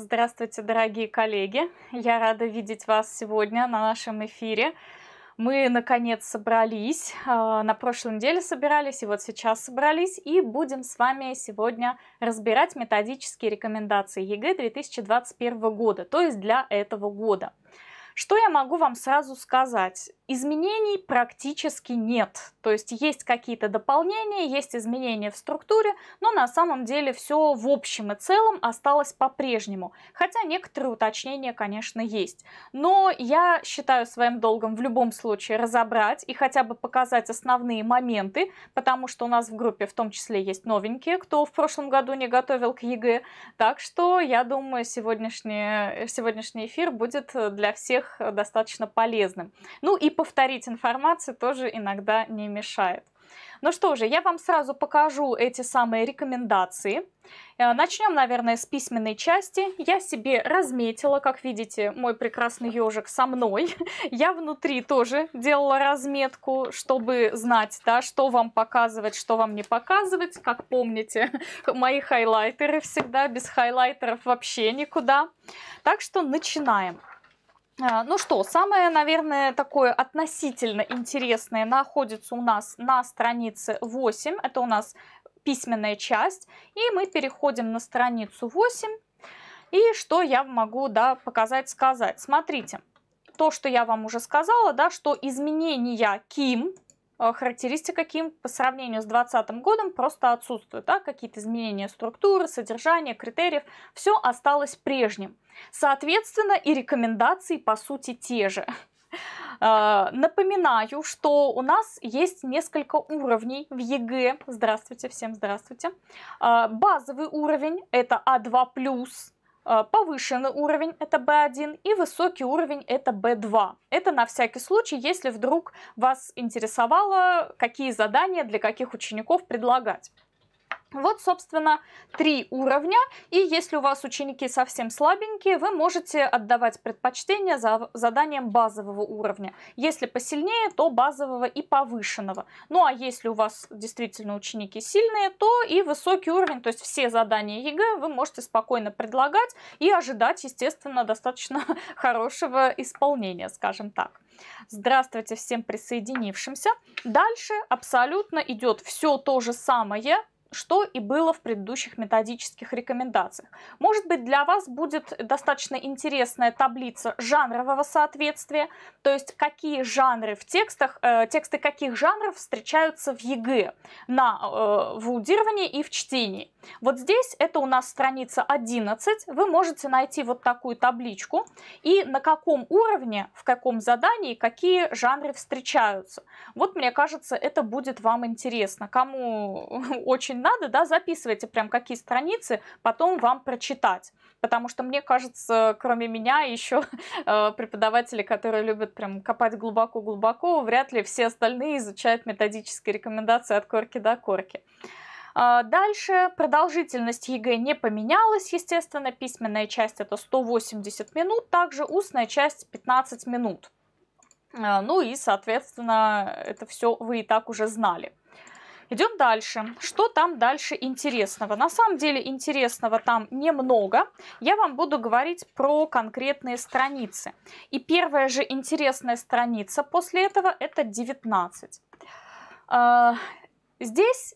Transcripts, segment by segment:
Здравствуйте, дорогие коллеги! Я рада видеть вас сегодня на нашем эфире. Мы, наконец, собрались, а, на прошлой неделе собирались, и вот сейчас собрались, и будем с вами сегодня разбирать методические рекомендации ЕГЭ 2021 года, то есть для этого года. Что я могу вам сразу сказать? Изменений практически нет. То есть есть какие-то дополнения, есть изменения в структуре, но на самом деле все в общем и целом осталось по-прежнему. Хотя некоторые уточнения, конечно, есть. Но я считаю своим долгом в любом случае разобрать и хотя бы показать основные моменты, потому что у нас в группе в том числе есть новенькие, кто в прошлом году не готовил к ЕГЭ. Так что я думаю, сегодняшний, сегодняшний эфир будет для всех достаточно полезным. Ну и повторить информацию тоже иногда не мешает. Ну что же, я вам сразу покажу эти самые рекомендации. Э, начнем, наверное, с письменной части. Я себе разметила, как видите, мой прекрасный ежик со мной. Я внутри тоже делала разметку, чтобы знать, да, что вам показывать, что вам не показывать. Как помните, мои хайлайтеры всегда, без хайлайтеров вообще никуда. Так что начинаем. А, ну что, самое, наверное, такое относительно интересное находится у нас на странице 8. Это у нас письменная часть. И мы переходим на страницу 8. И что я могу да, показать, сказать. Смотрите, то, что я вам уже сказала, да, что изменения Ким – Э, характеристик каким по сравнению с 2020 годом просто отсутствует. Да? Какие-то изменения структуры, содержания, критериев, все осталось прежним. Соответственно, и рекомендации по сути те же. Э, напоминаю, что у нас есть несколько уровней в ЕГЭ. Здравствуйте, всем здравствуйте. Э, базовый уровень это А2+, Э, повышенный уровень это B1 и высокий уровень это B2. Это на всякий случай, если вдруг вас интересовало, какие задания для каких учеников предлагать. Вот, собственно, три уровня. И если у вас ученики совсем слабенькие, вы можете отдавать предпочтение за заданием базового уровня. Если посильнее, то базового и повышенного. Ну а если у вас действительно ученики сильные, то и высокий уровень, то есть все задания ЕГЭ вы можете спокойно предлагать и ожидать, естественно, достаточно хорошего исполнения, скажем так. Здравствуйте всем присоединившимся. Дальше абсолютно идет все то же самое, что и было в предыдущих методических рекомендациях. Может быть, для вас будет достаточно интересная таблица жанрового соответствия, то есть какие жанры в текстах, э, тексты каких жанров встречаются в ЕГЭ на, э, в аудировании и в чтении. Вот здесь это у нас страница 11, вы можете найти вот такую табличку и на каком уровне, в каком задании, какие жанры встречаются. Вот, мне кажется, это будет вам интересно. Кому очень надо, да, записывайте прям какие страницы потом вам прочитать. Потому что, мне кажется, кроме меня, еще э, преподаватели, которые любят прям копать глубоко-глубоко, вряд ли все остальные изучают методические рекомендации от корки до корки. А, дальше продолжительность ЕГЭ не поменялась, естественно, письменная часть это 180 минут, также устная часть 15 минут. А, ну и, соответственно, это все вы и так уже знали. Идем дальше. Что там дальше интересного? На самом деле интересного там немного. Я вам буду говорить про конкретные страницы. И первая же интересная страница после этого это 19. А, здесь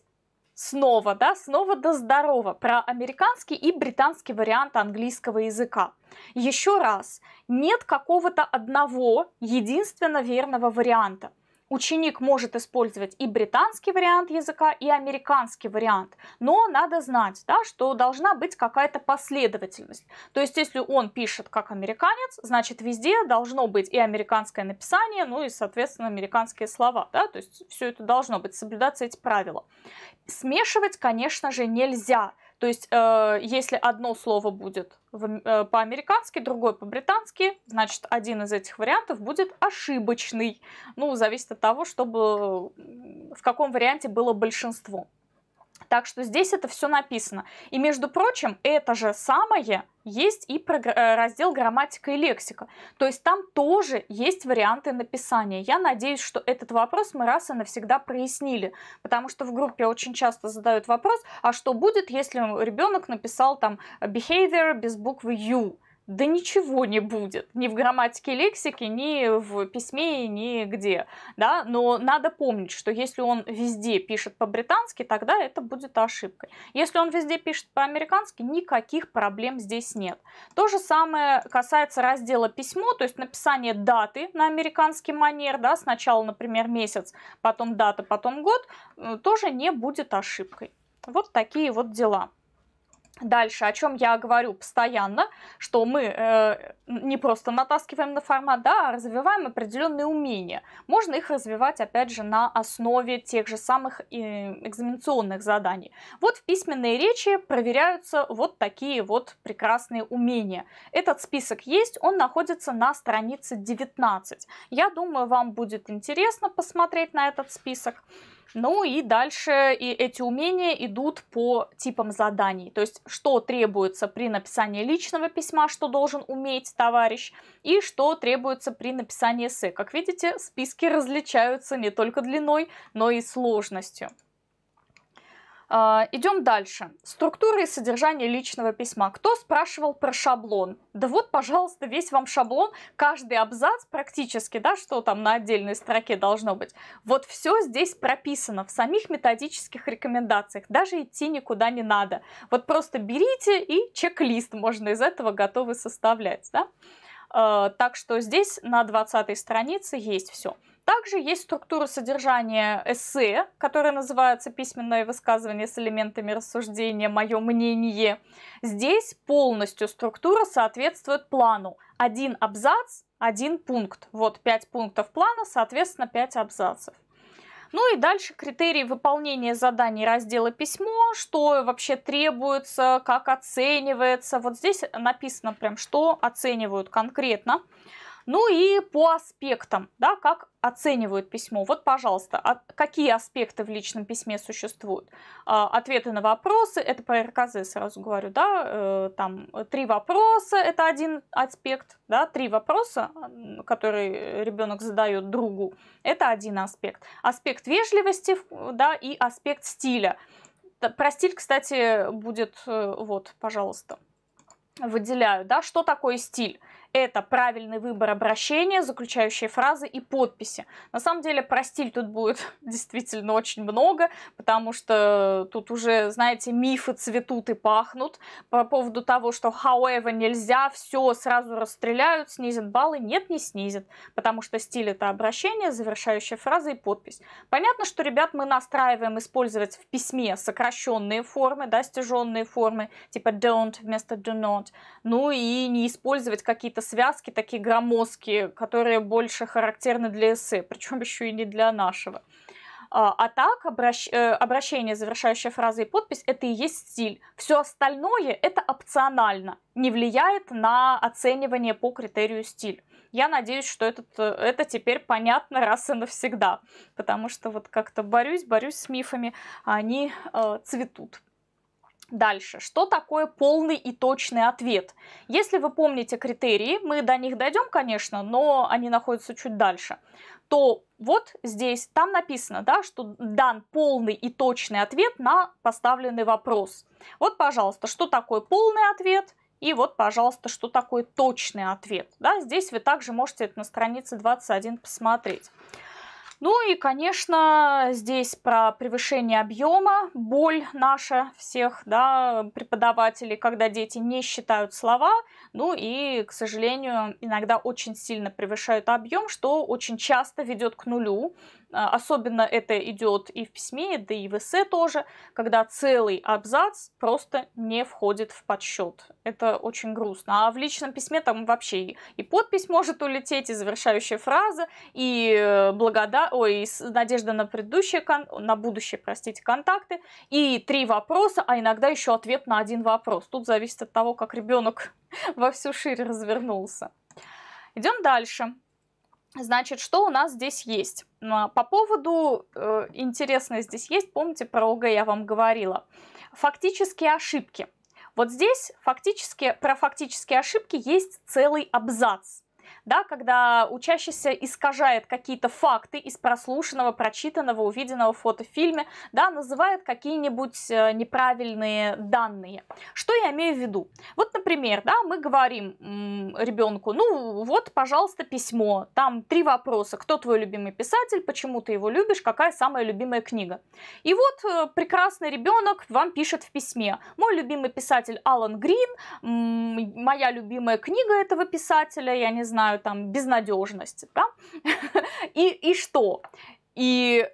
снова, да, снова до здорова про американский и британский вариант английского языка. Еще раз, нет какого-то одного единственно верного варианта ученик может использовать и британский вариант языка, и американский вариант. Но надо знать, да, что должна быть какая-то последовательность. То есть, если он пишет как американец, значит, везде должно быть и американское написание, ну и, соответственно, американские слова. Да? То есть, все это должно быть, соблюдаться эти правила. Смешивать, конечно же, нельзя. То есть, э, если одно слово будет э, по-американски, другое по-британски, значит, один из этих вариантов будет ошибочный. Ну, зависит от того, чтобы, в каком варианте было большинство. Так что здесь это все написано. И, между прочим, это же самое есть и э, раздел грамматика и лексика. То есть там тоже есть варианты написания. Я надеюсь, что этот вопрос мы раз и навсегда прояснили, потому что в группе очень часто задают вопрос, а что будет, если ребенок написал там behavior без буквы U? Да ничего не будет. Ни в грамматике и лексике, ни в письме, ни где, Да? Но надо помнить, что если он везде пишет по-британски, тогда это будет ошибкой. Если он везде пишет по-американски, никаких проблем здесь нет. То же самое касается раздела письмо, то есть написание даты на американский манер. Да? Сначала, например, месяц, потом дата, потом год. Э, тоже не будет ошибкой. Вот такие вот дела. Дальше, о чем я говорю постоянно, что мы э, не просто натаскиваем на формат, да, а развиваем определенные умения. Можно их развивать, опять же, на основе тех же самых э, экзаменационных заданий. Вот в письменной речи проверяются вот такие вот прекрасные умения. Этот список есть, он находится на странице 19. Я думаю, вам будет интересно посмотреть на этот список. Ну и дальше и эти умения идут по типам заданий. То есть, что требуется при написании личного письма, что должен уметь товарищ, и что требуется при написании эссе. Как видите, списки различаются не только длиной, но и сложностью. А, идем дальше. Структура и содержание личного письма. Кто спрашивал про шаблон? Да вот, пожалуйста, весь вам шаблон, каждый абзац практически, да, что там на отдельной строке должно быть. Вот все здесь прописано в самих методических рекомендациях. Даже идти никуда не надо. Вот просто берите и чек-лист можно из этого готовы составлять, да. А, так что здесь на 20 странице есть все. Также есть структура содержания эссе, которая называется «Письменное высказывание с элементами рассуждения. Мое мнение». Здесь полностью структура соответствует плану. Один абзац, один пункт. Вот пять пунктов плана, соответственно, пять абзацев. Ну и дальше критерии выполнения заданий раздела письмо, что вообще требуется, как оценивается. Вот здесь написано прям, что оценивают конкретно. Ну и по аспектам, да, как оценивают письмо. Вот, пожалуйста, а какие аспекты в личном письме существуют? А, ответы на вопросы, это про РКЗ сразу говорю, да, э, там три вопроса, это один аспект, да, три вопроса, которые ребенок задает другу, это один аспект. Аспект вежливости, да, и аспект стиля. Про стиль, кстати, будет, э, вот, пожалуйста, выделяю, да, что такое стиль? это правильный выбор обращения, заключающие фразы и подписи. На самом деле про стиль тут будет действительно очень много, потому что тут уже, знаете, мифы цветут и пахнут по поводу того, что however нельзя, все сразу расстреляют, снизят баллы. Нет, не снизят, потому что стиль это обращение, завершающая фраза и подпись. Понятно, что, ребят, мы настраиваем использовать в письме сокращенные формы, да, стяженные формы, типа don't вместо do not, ну и не использовать какие-то связки такие громоздкие, которые больше характерны для эссе, причем еще и не для нашего. А, а так обращ... Э, обращение, завершающая фраза и подпись, это и есть стиль. Все остальное это опционально, не влияет на оценивание по критерию стиль. Я надеюсь, что этот, э, это теперь понятно раз и навсегда, потому что вот как-то борюсь, борюсь с мифами, а они э, цветут. Дальше, что такое полный и точный ответ? Если вы помните критерии, мы до них дойдем, конечно, но они находятся чуть дальше, то вот здесь, там написано, да, что дан полный и точный ответ на поставленный вопрос. Вот, пожалуйста, что такое полный ответ? И вот, пожалуйста, что такое точный ответ. Да, здесь вы также можете это на странице 21 посмотреть. Ну и, конечно, здесь про превышение объема, боль наша всех да, преподавателей, когда дети не считают слова, ну и, к сожалению, иногда очень сильно превышают объем, что очень часто ведет к нулю. А, особенно это идет и в письме, да и в эссе тоже, когда целый абзац просто не входит в подсчет. Это очень грустно. А в личном письме там вообще и подпись может улететь, и завершающая фраза, и э, благодарность ой, надежда на предыдущие, кон... на будущие, простите, контакты, и три вопроса, а иногда еще ответ на один вопрос. Тут зависит от того, как ребенок во всю шире развернулся. Идем дальше. Значит, что у нас здесь есть? Ну, а по поводу, э, интересно здесь есть, помните, про ОГ я вам говорила, фактические ошибки. Вот здесь фактически, про фактические ошибки есть целый абзац да, когда учащийся искажает какие-то факты из прослушанного, прочитанного, увиденного в фотофильме, да, называет какие-нибудь э, неправильные данные. Что я имею в виду? Вот, например, да, мы говорим ребенку, ну вот, пожалуйста, письмо, там три вопроса, кто твой любимый писатель, почему ты его любишь, какая самая любимая книга. И вот э, прекрасный ребенок вам пишет в письме, мой любимый писатель Алан Грин, моя любимая книга этого писателя, я не знаю, знаю, там, безнадежность, да? и, и что? И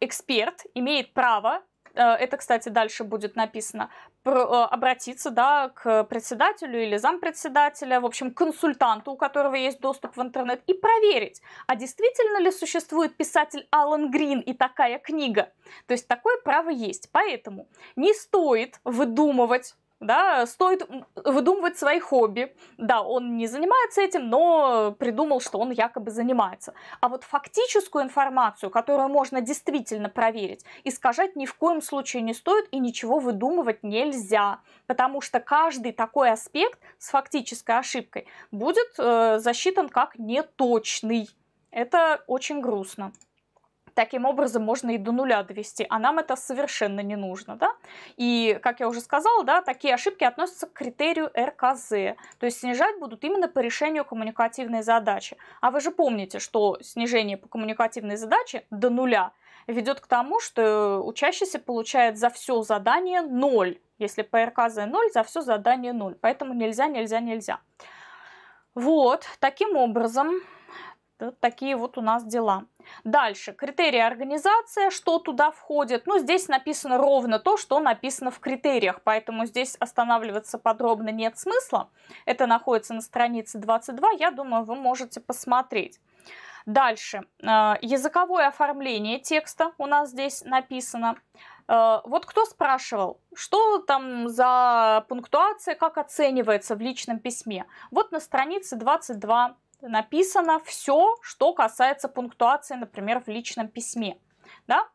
эксперт имеет право, э, это, кстати, дальше будет написано, э, обратиться да, к председателю или зампредседателя, в общем, консультанту, у которого есть доступ в интернет, и проверить, а действительно ли существует писатель Алан Грин и такая книга. То есть такое право есть. Поэтому не стоит выдумывать да, стоит выдумывать свои хобби. Да, он не занимается этим, но придумал, что он якобы занимается. А вот фактическую информацию, которую можно действительно проверить, искажать ни в коем случае не стоит и ничего выдумывать нельзя, потому что каждый такой аспект с фактической ошибкой будет э, засчитан как неточный. Это очень грустно таким образом можно и до нуля довести, а нам это совершенно не нужно, да. И, как я уже сказала, да, такие ошибки относятся к критерию РКЗ, то есть снижать будут именно по решению коммуникативной задачи. А вы же помните, что снижение по коммуникативной задаче до нуля ведет к тому, что учащийся получает за все задание 0. Если по РКЗ 0, за все задание 0. Поэтому нельзя, нельзя, нельзя. Вот, таким образом, вот такие вот у нас дела. Дальше, критерии организации, что туда входит. Ну, здесь написано ровно то, что написано в критериях, поэтому здесь останавливаться подробно нет смысла. Это находится на странице 22, я думаю, вы можете посмотреть. Дальше, э, языковое оформление текста у нас здесь написано. Э, вот кто спрашивал, что там за пунктуация, как оценивается в личном письме? Вот на странице 22 написано все, что касается пунктуации, например, в личном письме. Да?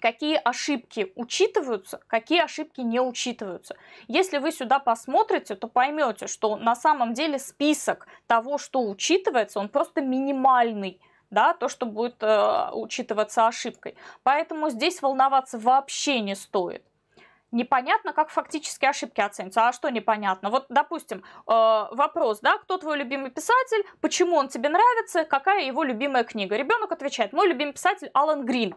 какие ошибки учитываются, какие ошибки не учитываются. Если вы сюда посмотрите, то поймете, что на самом деле список того, что учитывается, он просто минимальный да, то, что будет э, учитываться ошибкой. Поэтому здесь волноваться вообще не стоит непонятно, как фактически ошибки оценятся. А что непонятно? Вот, допустим, э, вопрос, да, кто твой любимый писатель, почему он тебе нравится, какая его любимая книга? Ребенок отвечает, мой любимый писатель Алан Грин.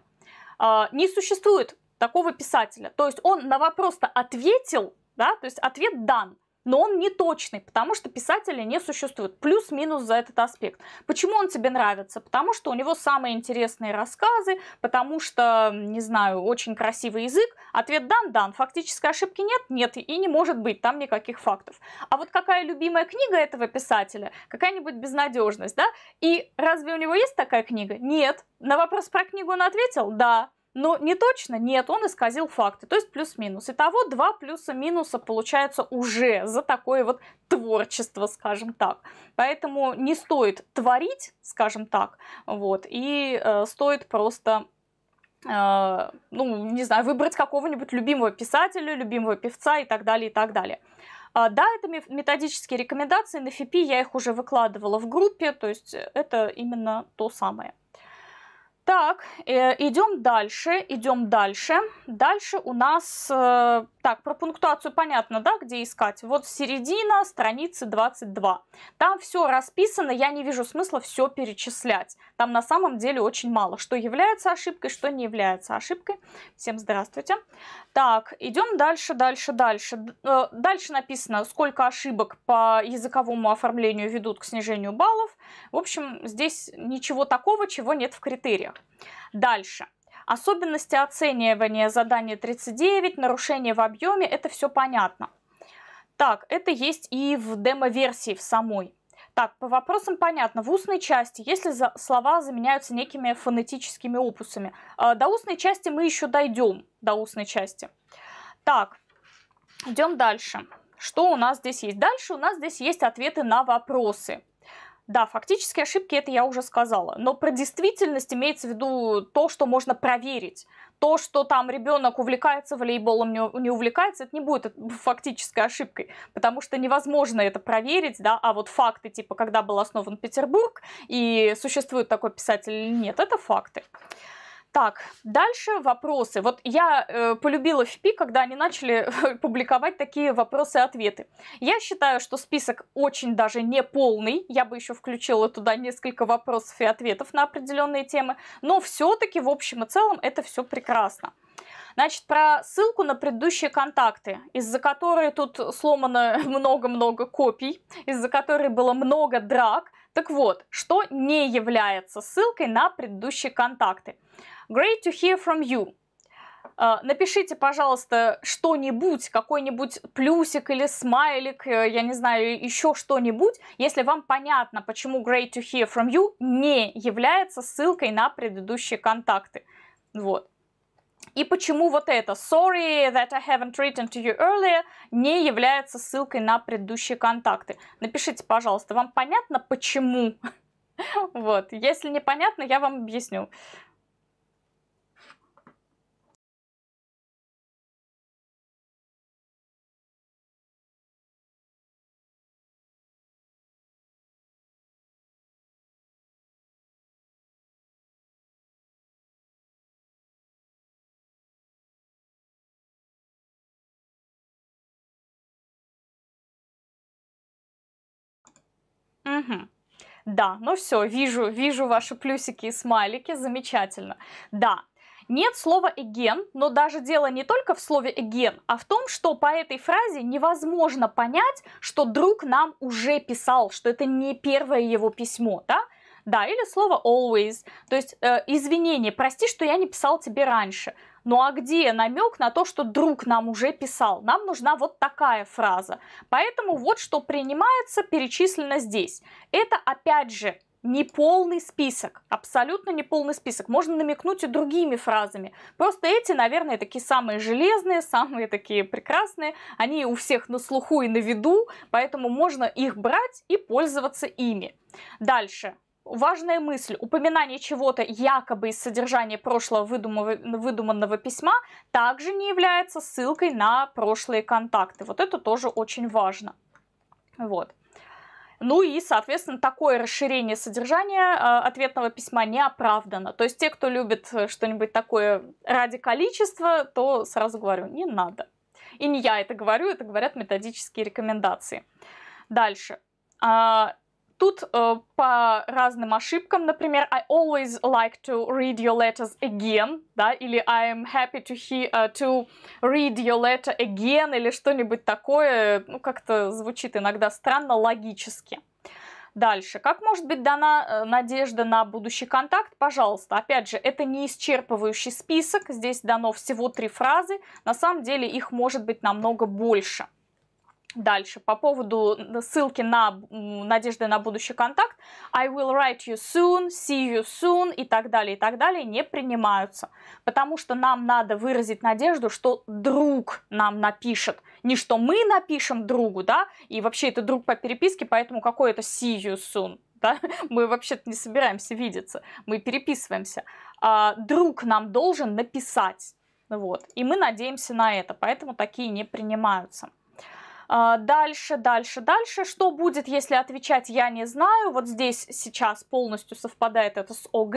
А, не существует такого писателя. То есть он на вопрос-то ответил, да, то есть ответ дан но он не точный, потому что писателя не существует. Плюс-минус за этот аспект. Почему он тебе нравится? Потому что у него самые интересные рассказы, потому что, не знаю, очень красивый язык. Ответ дан, дан. Фактической ошибки нет, нет и не может быть там никаких фактов. А вот какая любимая книга этого писателя? Какая-нибудь безнадежность, да? И разве у него есть такая книга? Нет. На вопрос про книгу он ответил? Да. Но ну, не точно? Нет, он исказил факты, то есть плюс-минус. Итого два плюса-минуса получается уже за такое вот творчество, скажем так. Поэтому не стоит творить, скажем так, вот, и э, стоит просто э, ну, не знаю, выбрать какого-нибудь любимого писателя, любимого певца и так далее, и так далее. А, да, это методические рекомендации, на ФИПИ я их уже выкладывала в группе, то есть это именно то самое. Так, э, идем дальше, идем дальше. Дальше у нас, э, так, про пунктуацию понятно, да, где искать? Вот середина страницы 22. Там все расписано, я не вижу смысла все перечислять. Там на самом деле очень мало, что является ошибкой, что не является ошибкой. Всем здравствуйте. Так, идем дальше, дальше, дальше. Э, дальше написано, сколько ошибок по языковому оформлению ведут к снижению баллов. В общем, здесь ничего такого, чего нет в критериях. Дальше. Особенности оценивания задания 39, нарушение в объеме, это все понятно. Так, это есть и в демо-версии в самой. Так, по вопросам понятно. В устной части, если за слова заменяются некими фонетическими опусами. Э, до устной части мы еще дойдем, до устной части. Так, идем дальше. Что у нас здесь есть? Дальше у нас здесь есть ответы на вопросы. Да, фактически ошибки, это я уже сказала. Но про действительность имеется в виду то, что можно проверить. То, что там ребенок увлекается волейболом, не увлекается, это не будет фактической ошибкой, потому что невозможно это проверить, да, а вот факты, типа, когда был основан Петербург, и существует такой писатель или нет, это факты. Так, дальше вопросы. Вот я э, полюбила FP, когда они начали публиковать такие вопросы-ответы. Я считаю, что список очень даже не полный. Я бы еще включила туда несколько вопросов и ответов на определенные темы. Но все-таки в общем и целом это все прекрасно. Значит, про ссылку на предыдущие контакты, из-за которой тут сломано много-много копий, из-за которой было много драк. Так вот, что не является ссылкой на предыдущие контакты? Great to hear from you. Э, напишите, пожалуйста, что-нибудь, какой-нибудь плюсик или смайлик, э, я не знаю, еще что-нибудь, если вам понятно, почему Great to Hear From You не является ссылкой на предыдущие контакты. Вот. И почему вот это «Sorry that I haven't written to you earlier» не является ссылкой на предыдущие контакты. Напишите, пожалуйста, вам понятно, почему? Вот, если непонятно, я вам объясню. Угу. Да, ну все, вижу, вижу ваши плюсики и смайлики, замечательно. Да, нет слова again, но даже дело не только в слове again, а в том, что по этой фразе невозможно понять, что друг нам уже писал, что это не первое его письмо, да? Да, или слово always, то есть э, извинение, прости, что я не писал тебе раньше. Ну а где намек на то, что друг нам уже писал? Нам нужна вот такая фраза. Поэтому вот что принимается, перечислено здесь. Это опять же неполный список, абсолютно неполный список. Можно намекнуть и другими фразами. Просто эти, наверное, такие самые железные, самые такие прекрасные. Они у всех на слуху и на виду, поэтому можно их брать и пользоваться ими. Дальше важная мысль. Упоминание чего-то якобы из содержания прошлого выдуманного письма также не является ссылкой на прошлые контакты. Вот это тоже очень важно. Вот. Ну и, соответственно, такое расширение содержания э, ответного письма не оправдано. То есть те, кто любит э, что-нибудь такое ради количества, то сразу говорю, не надо. И не я это говорю, это говорят методические рекомендации. Дальше. А, тут э, по разным ошибкам, например, I always like to read your letters again, да, или I am happy to, hear, uh, э, to read your letter again, или что-нибудь такое, ну, как-то звучит иногда странно логически. Дальше. Как может быть дана э, надежда на будущий контакт? Пожалуйста, опять же, это не исчерпывающий список. Здесь дано всего три фразы. На самом деле их может быть намного больше. Дальше, по поводу ссылки на надежды на будущий контакт, I will write you soon, see you soon и так далее, и так далее, не принимаются, потому что нам надо выразить надежду, что друг нам напишет, не что мы напишем другу, да, и вообще это друг по переписке, поэтому какой это see you soon, да? Мы вообще-то не собираемся видеться, мы переписываемся. А, друг нам должен написать, вот. И мы надеемся на это, поэтому такие не принимаются. А, дальше, дальше, дальше. Что будет, если отвечать я не знаю? Вот здесь сейчас полностью совпадает это с ОГ.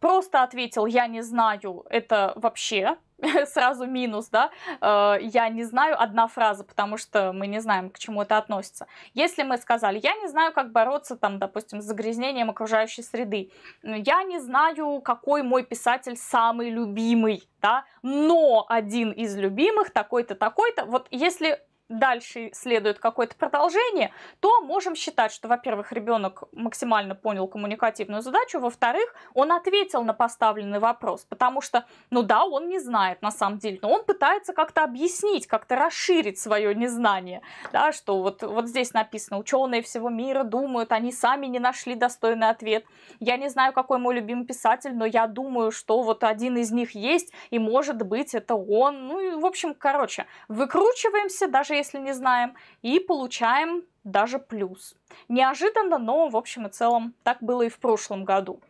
Просто ответил я не знаю, это вообще сразу минус, да, а, я не знаю, одна фраза, потому что мы не знаем, к чему это относится. Если мы сказали, я не знаю, как бороться, там, допустим, с загрязнением окружающей среды, я не знаю, какой мой писатель самый любимый, да, но один из любимых такой-то, такой-то, вот если дальше следует какое-то продолжение, то можем считать, что, во-первых, ребенок максимально понял коммуникативную задачу, во-вторых, он ответил на поставленный вопрос, потому что, ну да, он не знает на самом деле, но он пытается как-то объяснить, как-то расширить свое незнание, да, что вот, вот здесь написано, ученые всего мира думают, они сами не нашли достойный ответ, я не знаю, какой мой любимый писатель, но я думаю, что вот один из них есть, и может быть это он, ну, и, в общем, короче, выкручиваемся, даже если не знаем, и получаем даже плюс. Неожиданно, но в общем и целом так было и в прошлом году.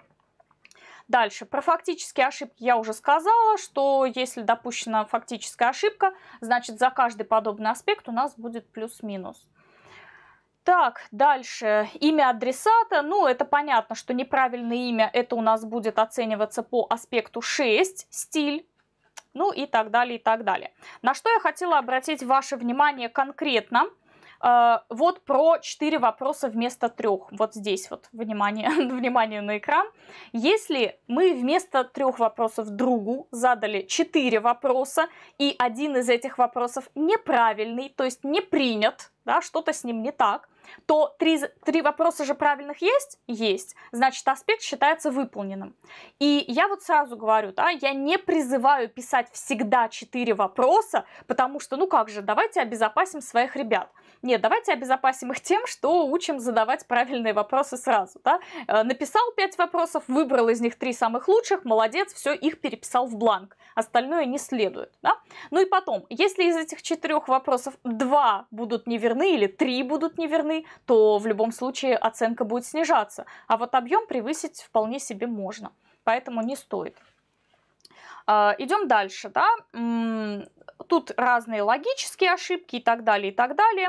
Дальше. Про фактические ошибки я уже сказала, что если допущена фактическая ошибка, значит за каждый подобный аспект у нас будет плюс-минус. Так, дальше. Имя адресата. Ну, это понятно, что неправильное имя это у нас будет оцениваться по аспекту 6, стиль ну и так далее, и так далее. На что я хотела обратить ваше внимание конкретно, э, вот про четыре вопроса вместо трех. Вот здесь вот, внимание, внимание на экран. Если мы вместо трех вопросов другу задали четыре вопроса, и один из этих вопросов неправильный, то есть не принят, да, что-то с ним не так, то три, три вопроса же правильных есть? Есть. Значит, аспект считается выполненным. И я вот сразу говорю, да, я не призываю писать всегда четыре вопроса, потому что, ну как же, давайте обезопасим своих ребят. Нет, давайте обезопасим их тем, что учим задавать правильные вопросы сразу. Да? Э, написал пять вопросов, выбрал из них три самых лучших, молодец, все, их переписал в бланк. Остальное не следует. Да? Ну и потом, если из этих четырех вопросов два будут неверны или три будут неверны, малый, то в любом случае оценка будет снижаться. А вот объем превысить вполне себе можно, поэтому не стоит. А, идем дальше. Да? Тут разные логические ошибки и так далее, и так далее.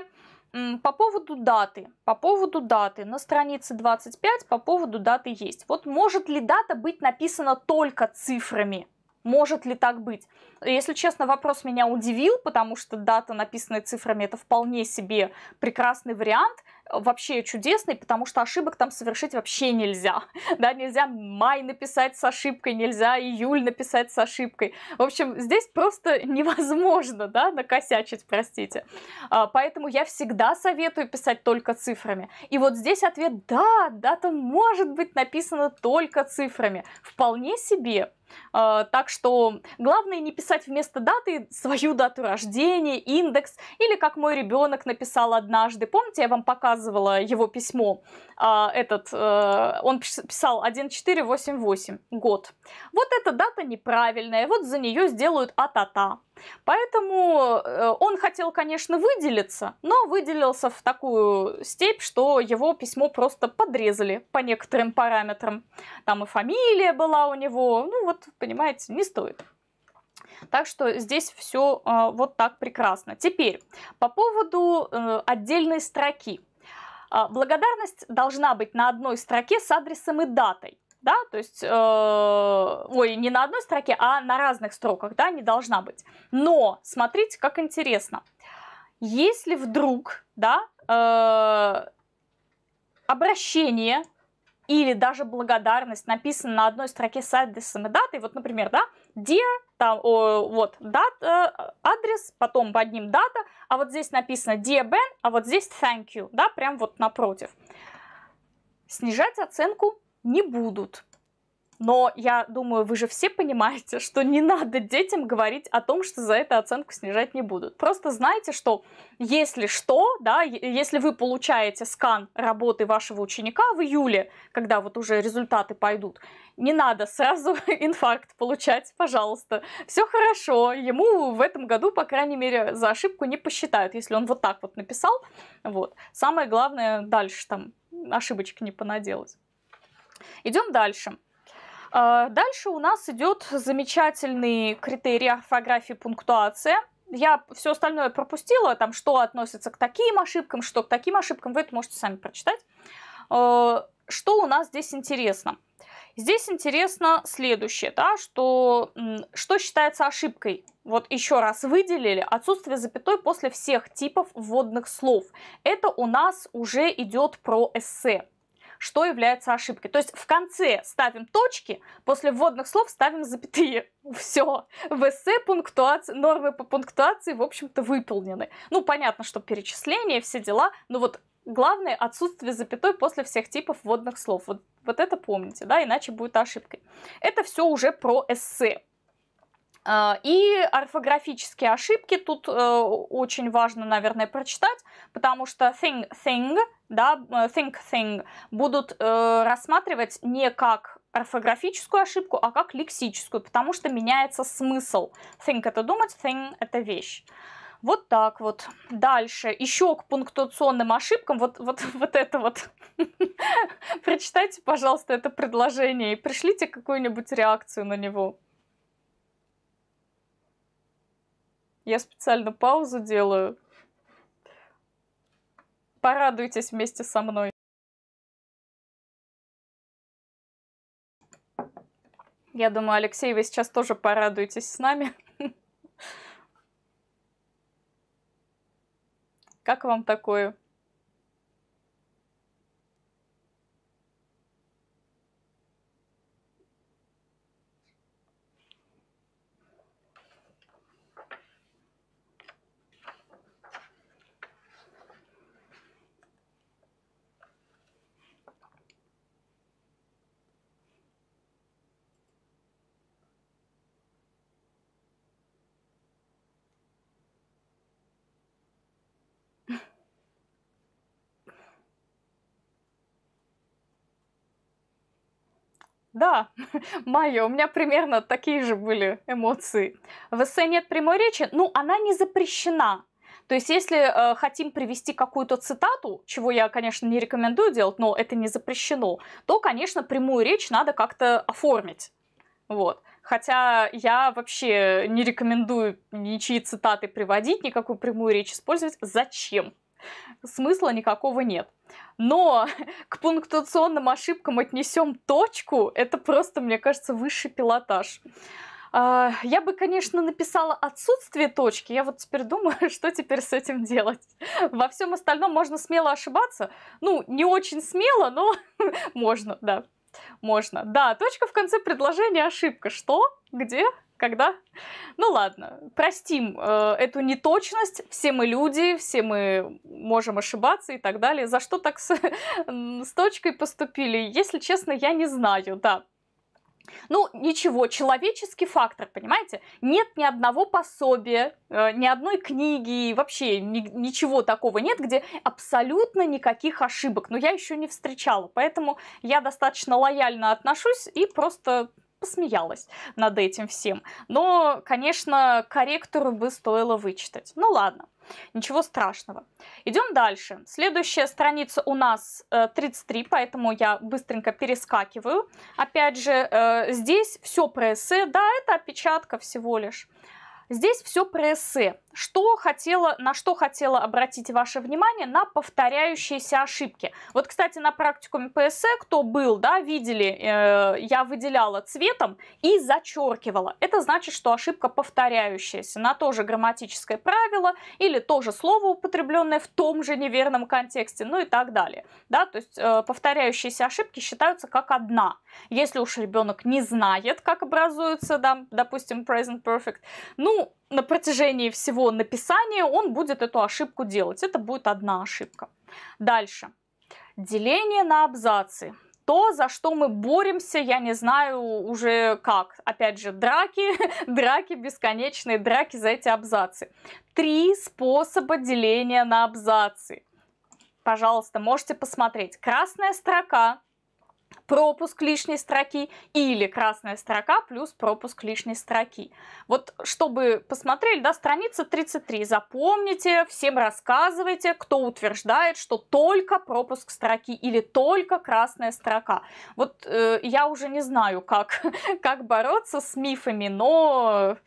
По поводу даты, по поводу даты, на странице 25 по поводу даты есть. Вот может ли дата быть написана только цифрами? Может ли так быть? Если честно, вопрос меня удивил, потому что дата, написанная цифрами, это вполне себе прекрасный вариант, вообще чудесный, потому что ошибок там совершить вообще нельзя. Да, нельзя май написать с ошибкой, нельзя июль написать с ошибкой. В общем, здесь просто невозможно, да, накосячить, простите. А, поэтому я всегда советую писать только цифрами. И вот здесь ответ «да», дата может быть написана только цифрами. Вполне себе. А, так что главное не писать вместо даты свою дату рождения, индекс, или как мой ребенок написал однажды. Помните, я вам показывала его письмо? А, этот, э, он писал 1488 год. Вот эта дата неправильная, вот за нее сделают а-та-та. Поэтому э, он хотел, конечно, выделиться, но выделился в такую степь, что его письмо просто подрезали по некоторым параметрам. Там и фамилия была у него, ну вот тут, понимаете, не стоит. Так что здесь все э, а, вот так прекрасно. Теперь по поводу э, отдельной строки. Э, благодарность должна быть на одной строке с адресом и датой. Да, то есть, э, ой, не на одной строке, а на разных строках, да, не должна быть. Но смотрите, как интересно. Если вдруг, да, э, обращение или даже благодарность написана на одной строке с адресом и датой. Вот, например, да, где там, о, вот, дат, э, адрес, потом под ним дата, а вот здесь написано Dear Ben, а вот здесь Thank you, да, прям вот напротив. Снижать оценку не будут. Но я думаю, вы же все понимаете, что не надо детям говорить о том, что за это оценку снижать не будут. Просто знайте, что если что, да, если вы получаете скан работы вашего ученика в июле, когда вот уже результаты пойдут, не надо сразу инфаркт получать, пожалуйста. Все хорошо, ему в этом году, по крайней мере, за ошибку не посчитают, если он вот так вот написал. Вот. Самое главное дальше там ошибочки не понаделать. Идем дальше. А, дальше у нас идет замечательный критерий орфографии пунктуация. Я все остальное пропустила, там что относится к таким ошибкам, что к таким ошибкам, вы это можете сами прочитать. А, что у нас здесь интересно? Здесь интересно следующее, да, что, что считается ошибкой. Вот еще раз выделили отсутствие запятой после всех типов вводных слов. Это у нас уже идет про эссе что является ошибкой. То есть в конце ставим точки, после вводных слов ставим запятые. Все. В эссе пунктуация, нормы по пунктуации, в общем-то, выполнены. Ну, понятно, что перечисление, все дела, но вот главное отсутствие запятой после всех типов вводных слов. Вот, вот это помните, да, иначе будет ошибкой. Это все уже про эссе. А, и орфографические ошибки тут э, очень важно, наверное, прочитать, потому что thing, thing, да, э, think, thing будут э, рассматривать не как орфографическую ошибку, а как лексическую, потому что меняется смысл. Think – это думать, thing – это вещь. Вот так вот. Дальше. Еще к пунктуационным ошибкам. Вот, вот, вот это вот. Прочитайте, пожалуйста, это предложение и пришлите какую-нибудь реакцию на него. Я специально паузу делаю. Порадуйтесь вместе со мной. Я думаю, Алексей, вы сейчас тоже порадуетесь с нами. Как вам такое? Да, Майя, у меня примерно такие же были эмоции. В эссе нет прямой речи, ну, она не запрещена. То есть, если э, хотим привести какую-то цитату, чего я, конечно, не рекомендую делать, но это не запрещено, то, конечно, прямую речь надо как-то оформить. Вот. Хотя я вообще не рекомендую ничьи цитаты приводить, никакую прямую речь использовать. Зачем? смысла никакого нет. Но к пунктуационным ошибкам отнесем точку, это просто, мне кажется, высший пилотаж. А, я бы, конечно, написала отсутствие точки. Я вот теперь думаю, что теперь с этим делать. Во всем остальном можно смело ошибаться. Ну, не очень смело, но можно, да. Можно. Да, точка в конце предложения ошибка. Что? Где? Когда? Ну ладно, простим э, эту неточность. Все мы люди, все мы можем ошибаться и так далее. За что так с, с точкой поступили? Если честно, я не знаю, да. Ну, ничего, человеческий фактор, понимаете? Нет ни одного пособия, э, ни одной книги, вообще ни, ничего такого нет, где абсолютно никаких ошибок. Но я еще не встречала, поэтому я достаточно лояльно отношусь и просто посмеялась над этим всем. Но, конечно, корректору бы стоило вычитать. Ну ладно, ничего страшного. Идем дальше. Следующая страница у нас 33, э, поэтому я быстренько перескакиваю. Опять же, э, здесь все про эссе. Да, это опечатка всего лишь. Здесь все про эссе. Что хотела, на что хотела обратить ваше внимание? На повторяющиеся ошибки. Вот, кстати, на практикуме по эссе, кто был, да, видели, э, я выделяла цветом и зачеркивала. Это значит, что ошибка повторяющаяся на то же грамматическое правило или то же слово, употребленное в том же неверном контексте, ну и так далее. Да, то есть э, повторяющиеся ошибки считаются как одна. Если уж ребенок не знает, как образуется, да, допустим, present perfect, ну, ну, на протяжении всего написания он будет эту ошибку делать. Это будет одна ошибка. Дальше. Деление на абзацы. То, за что мы боремся, я не знаю уже как. Опять же, драки, драки бесконечные, драки за эти абзацы. Три способа деления на абзацы. Пожалуйста, можете посмотреть. Красная строка пропуск лишней строки или красная строка плюс пропуск лишней строки. Вот чтобы посмотрели, да, страница 33. Запомните, всем рассказывайте, кто утверждает, что только пропуск строки или только красная строка. Вот э, я уже не знаю, как, как бороться с мифами, но...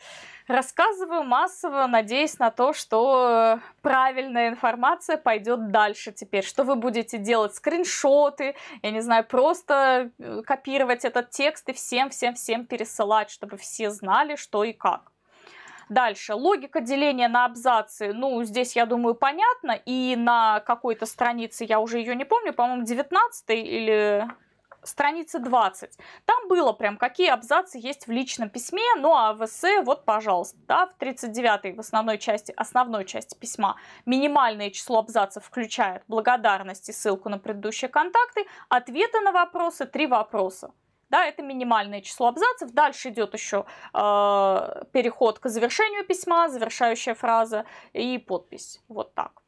Рассказываю массово, надеясь на то, что правильная информация пойдет дальше теперь. Что вы будете делать? Скриншоты, я не знаю, просто э, копировать этот текст и всем-всем-всем пересылать, чтобы все знали, что и как. Дальше. Логика деления на абзацы. Ну, здесь, я думаю, понятно. И на какой-то странице, я уже ее не помню, по-моему, 19 или Страница 20. Там было прям, какие абзацы есть в личном письме, ну а в эссе, вот, пожалуйста, да, в 39-й, в основной части, основной части письма, минимальное число абзацев включает благодарность и ссылку на предыдущие контакты, ответы на вопросы, три вопроса. Да, это минимальное число абзацев. Дальше идет еще э, переход к завершению письма, завершающая фраза и подпись. Вот так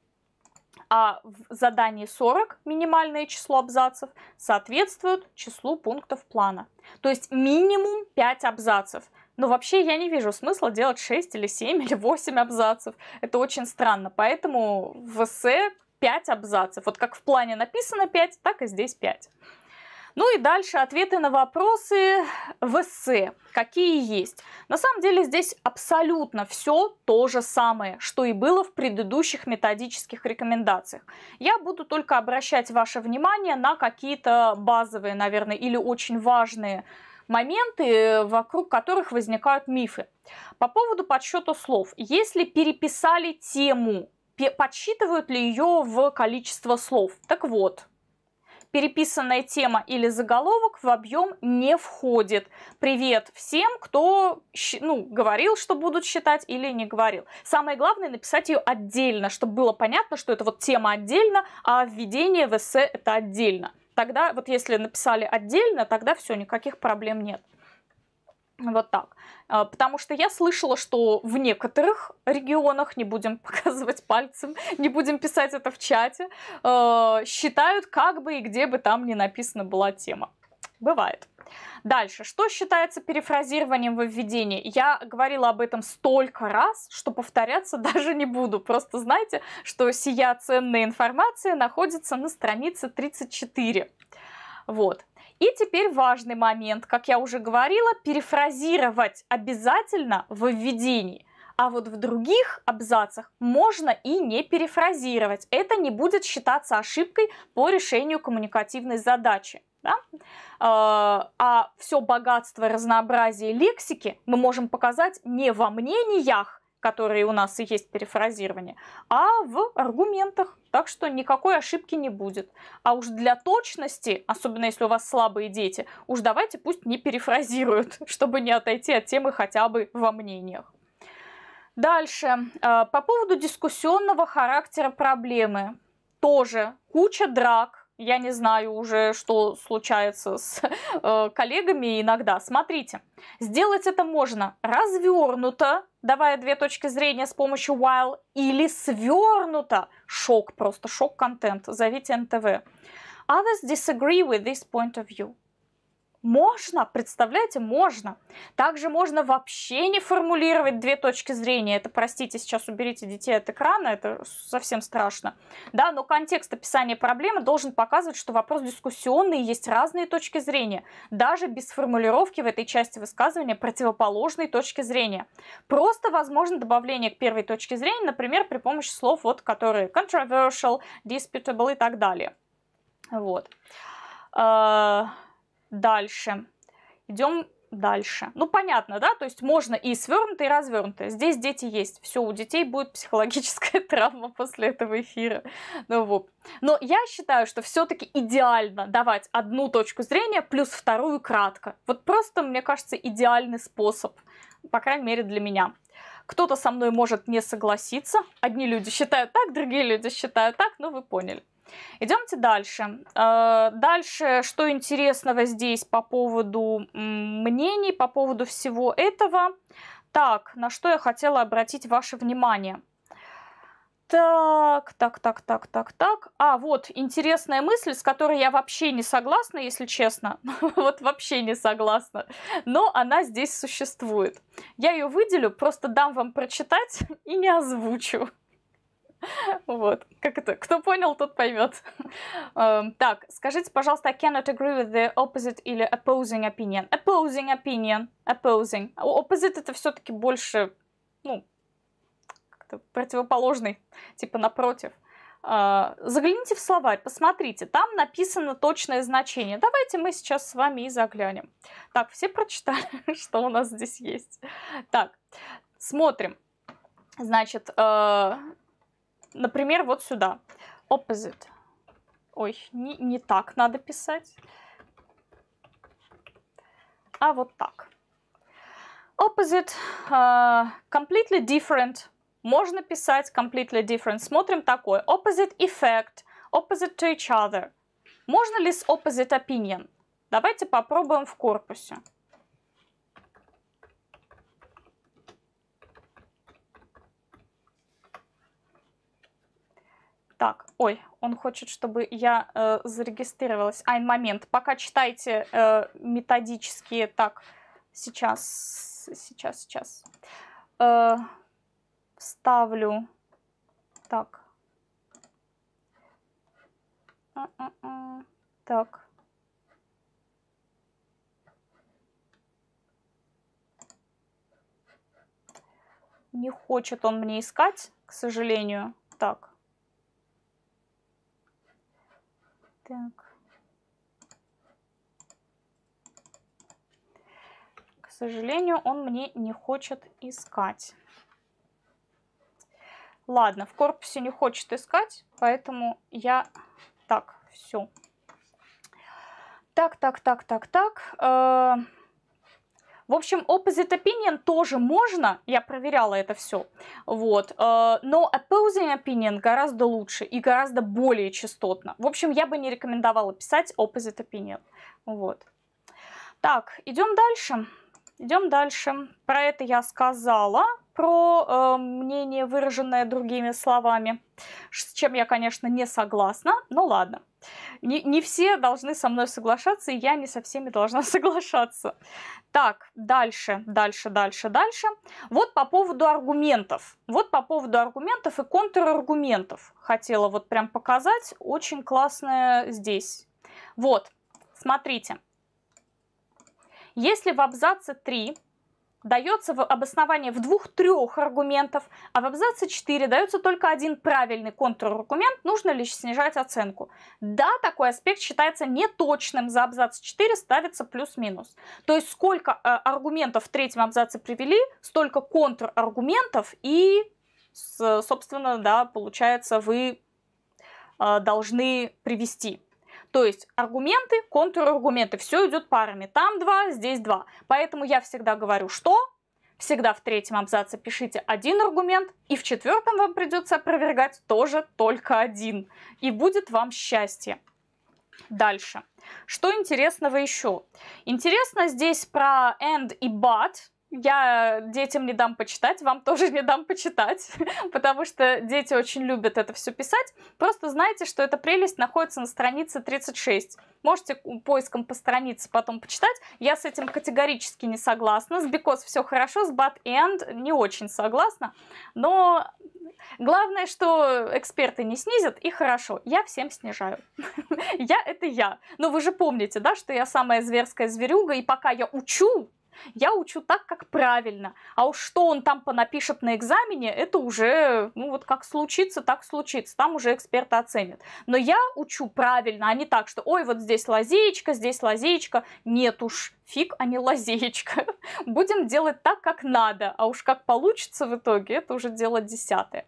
а в задании 40 минимальное число абзацев соответствует числу пунктов плана. То есть минимум 5 абзацев. Но вообще я не вижу смысла делать 6 или 7 или 8 абзацев. Это очень странно. Поэтому в эссе 5 абзацев. Вот как в плане написано 5, так и здесь 5. Ну и дальше ответы на вопросы в эссе. Какие есть? На самом деле здесь абсолютно все то же самое, что и было в предыдущих методических рекомендациях. Я буду только обращать ваше внимание на какие-то базовые, наверное, или очень важные моменты, э, вокруг которых возникают мифы. По поводу подсчета слов. Если переписали тему, подсчитывают ли ее в количество слов? Так вот, Переписанная тема или заголовок в объем не входит. Привет всем, кто ну, говорил, что будут считать или не говорил. Самое главное написать ее отдельно, чтобы было понятно, что это вот тема отдельно, а введение в эссе это отдельно. Тогда вот если написали отдельно, тогда все, никаких проблем нет. Вот так. А, потому что я слышала, что в некоторых регионах, не будем показывать пальцем, не будем писать это в чате, а, считают как бы и где бы там ни написана была тема. Бывает. Дальше. Что считается перефразированием во введении? Я говорила об этом столько раз, что повторяться даже не буду. Просто знайте, что сия ценная информация находится на странице 34. Вот. И теперь важный момент, как я уже говорила, перефразировать обязательно в введении. А вот в других абзацах можно и не перефразировать. Это не будет считаться ошибкой по решению коммуникативной задачи. Да? А, а все богатство разнообразия лексики мы можем показать не во мнениях, которые у нас и есть перефразирование, а в аргументах. Так что никакой ошибки не будет. А уж для точности, особенно если у вас слабые дети, уж давайте пусть не перефразируют, чтобы не отойти от темы хотя бы во мнениях. Дальше. А, по поводу дискуссионного характера проблемы. Тоже куча драк, я не знаю уже, что случается с э, коллегами иногда. Смотрите, сделать это можно развернуто, давая две точки зрения с помощью while, или свернуто. Шок, просто шок контент. Зовите НТВ. Others disagree with this point of view. Можно, представляете, можно. Также можно вообще не формулировать две точки зрения. Это, простите, сейчас уберите детей от экрана, это совсем страшно. Да, но контекст описания проблемы должен показывать, что вопрос дискуссионный, есть разные точки зрения. Даже без формулировки в этой части высказывания противоположной точки зрения. Просто возможно добавление к первой точке зрения, например, при помощи слов, вот, которые controversial, disputable и так далее. Вот. А, Дальше. Идем дальше. Ну, понятно, да? То есть можно и свернутое, и развернутые. Здесь дети есть. Все, у детей будет психологическая травма после этого эфира. Ну, вот. Но я считаю, что все-таки идеально давать одну точку зрения плюс вторую кратко. Вот просто, мне кажется, идеальный способ. По крайней мере, для меня. Кто-то со мной может не согласиться. Одни люди считают так, другие люди считают так, но вы поняли. Идемте дальше. Э, дальше, что интересного здесь по поводу мнений, по поводу всего этого. Так, на что я хотела обратить ваше внимание. Так, так, так, так, так, так. А, вот, интересная мысль, с которой я вообще не согласна, если честно. вот вообще не согласна. Но она здесь существует. Я ее выделю, просто дам вам прочитать и не озвучу. Вот, как это, кто понял, тот поймет. Эм, так, скажите, пожалуйста, I cannot agree with the opposite или opposing opinion. Opposing opinion, opposing. А opposite это все-таки больше, ну, как-то противоположный, типа напротив. А, загляните в словарь, посмотрите, там написано точное значение. Давайте мы сейчас с вами и заглянем. Так, все прочитали, что у нас здесь есть. Так, смотрим. Значит, э, Например, вот сюда. Opposite. Ой, не, не так надо писать. А вот так. Opposite, uh, completely different. Можно писать completely different. Смотрим такое. Opposite effect, opposite to each other. Можно ли с opposite opinion? Давайте попробуем в корпусе. Ой, он хочет, чтобы я э, зарегистрировалась. Айн момент. Пока читайте э, методические. Так, сейчас, сейчас, сейчас. Э, вставлю. Так. Так. Не хочет он мне искать, к сожалению. Так. Так. К сожалению, он мне не хочет искать. Ладно, в корпусе не хочет искать, поэтому я... Так, все. Так, так, так, так, так. Э -э в общем, opposite opinion тоже можно, я проверяла это все, вот, э, но opposing opinion гораздо лучше и гораздо более частотно. В общем, я бы не рекомендовала писать opposite opinion, вот. Так, идем дальше. Идем дальше. Про это я сказала, про э, мнение, выраженное другими словами, с чем я, конечно, не согласна, но ладно. Не, не все должны со мной соглашаться, и я не со всеми должна соглашаться. Так, дальше, дальше, дальше, дальше. Вот по поводу аргументов. Вот по поводу аргументов и контраргументов. Хотела вот прям показать. Очень классное здесь. Вот, смотрите. Если в абзаце 3 дается в обоснование в двух-трех аргументов, а в абзаце 4 дается только один правильный контраргумент, нужно ли снижать оценку. Да, такой аспект считается неточным, за абзац 4 ставится плюс-минус. То есть сколько э, аргументов в третьем абзаце привели, столько контраргументов и, собственно, да, получается, вы э, должны привести. То есть аргументы, контраргументы, все идет парами. Там два, здесь два. Поэтому я всегда говорю, что всегда в третьем абзаце пишите один аргумент, и в четвертом вам придется опровергать тоже только один. И будет вам счастье. Дальше. Что интересного еще? Интересно здесь про and и but, я детям не дам почитать, вам тоже не дам почитать, потому что дети очень любят это все писать. Просто знайте, что эта прелесть находится на странице 36. Можете поиском по странице потом почитать. Я с этим категорически не согласна. С Бекос все хорошо, с Bad Энд не очень согласна. Но главное, что эксперты не снизят, и хорошо. Я всем снижаю. я это я. Но вы же помните, да, что я самая зверская зверюга, и пока я учу, я учу так, как правильно. А уж что он там понапишет на экзамене, это уже, ну вот как случится, так случится. Там уже эксперты оценят. Но я учу правильно, а не так, что ой, вот здесь лазеечка, здесь лазеечка. Нет уж, фиг, а не лазеечка. Будем делать так, как надо. А уж как получится в итоге, это уже дело десятое.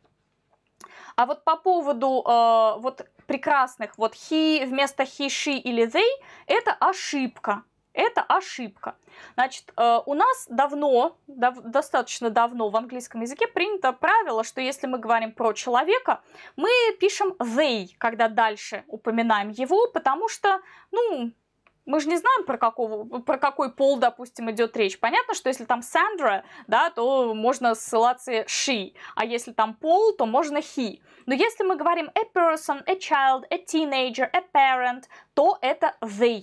А вот по поводу э, вот прекрасных, вот he вместо he, she или they, это ошибка это ошибка. Значит, э, у нас давно, достаточно давно в английском языке принято правило, что если мы говорим про человека, мы пишем they, когда дальше упоминаем его, потому что, ну, мы же не знаем, про, какого, про какой пол, допустим, идет речь. Понятно, что если там Сандра, да, то можно ссылаться she, а если там пол, то можно he. Но если мы говорим a person, a child, a teenager, a parent, то это they.